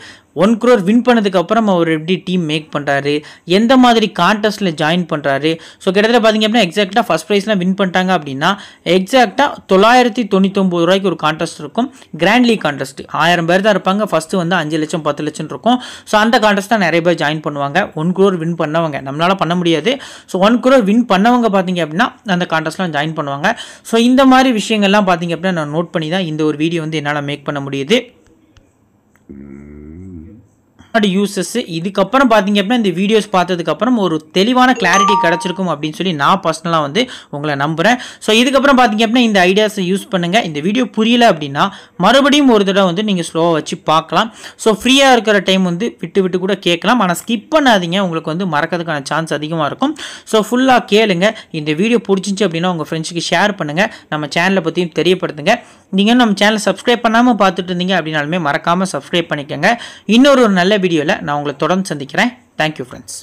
ஒன் குரோர் வின் பண்ணதுக்கப்புறம் அவர் எப்படி டீம் மேக் பண்ணுறாரு எந்த மாதிரி கான்டெஸ்ட்டில் ஜாயின் பண்ணுறாரு ஸோ கிட்டத்தட்ட பார்த்தீங்க அப்படின்னா எக்ஸாக்டாக ஃபஸ்ட் ப்ரைஸ்லாம் வின் பண்ணிட்டாங்க அப்படின்னா எக்ஸாக்டாக தொள்ளாயிரத்தி தொண்ணூத்தொம்பது ரூபாய்க்கு ஒரு கான்டெஸ்ட் இருக்கும் கிராண்ட்லி லீக் கான்டெஸ்ட் ஆயிரம் பேர் தான் இருப்பாங்க ஃபஸ்ட்டு வந்து அஞ்சு லட்சம் பத்து லட்சம் இருக்கும் ஸோ அந்த கான்டெஸ்ட் தான் நிறைய பேர் ஜாயின் பண்ணுவாங்க ஒன் குரோர் வின் பண்ணவங்க நம்மளால் பண்ண முடியாது ஸோ ஒன் குரோர் வின் பண்ணவங்க பார்த்தீங்க அப்படின்னா அந்த கான்டெஸ்ட்லாம் ஜாயின் பண்ணுவாங்க ஸோ இந்த மாதிரி விஷயங்கள்லாம் பார்த்தீங்க அப்படின்னா நான் நோட் பண்ணி தான் இந்த ஒரு வீடியோ வந்து என்னால் மேக் பண்ண முடியுது நாட் யூசஸ் இதுக்கப்புறம் பார்த்தீங்க அப்படின்னா இந்த வீடியோஸ் பார்த்ததுக்கப்புறம் ஒரு தெளிவான கிளாரிட்டி கிடச்சிருக்கும் அப்படின்னு சொல்லி நான் பர்சனலாக வந்து உங்களை நம்புகிறேன் ஸோ இதுக்கப்புறம் பார்த்தீங்க அப்படின்னா இந்த ஐடியாஸை யூஸ் பண்ணுங்கள் இந்த வீடியோ புரியல அப்படின்னா மறுபடியும் ஒரு தடவை வந்து நீங்கள் ஸ்லோவாக வச்சு பார்க்கலாம் ஸோ ஃப்ரீயாக இருக்கிற டைம் வந்து விட்டு விட்டு கூட கேட்கலாம் ஆனால் ஸ்கிப் பண்ணாதீங்க உங்களுக்கு வந்து மறக்கிறதுக்கான சான்ஸ் அதிகமாக இருக்கும் ஸோ ஃபுல்லாக கேளுங்க இந்த வீடியோ பிடிச்சிச்சு அப்படின்னா உங்கள் ஃப்ரெண்ட்ஸுக்கு ஷேர் பண்ணுங்கள் நம்ம சேனலை பற்றியும் தெரியப்படுத்துங்க நீங்கள் நம்ம சேனலை சப்ஸ்கிரைப் பண்ணாமல் பார்த்துட்டு இருந்தீங்க அப்படின்னாலுமே மறக்காமல் சப்ஸ்கிரைப் பண்ணிக்கோங்க இன்னொரு நல்ல வீடியோவில் நான் உங்களை தொடர்ந்து சந்திக்கிறேன் தேங்க்யூ ஃப்ரெண்ட்ஸ்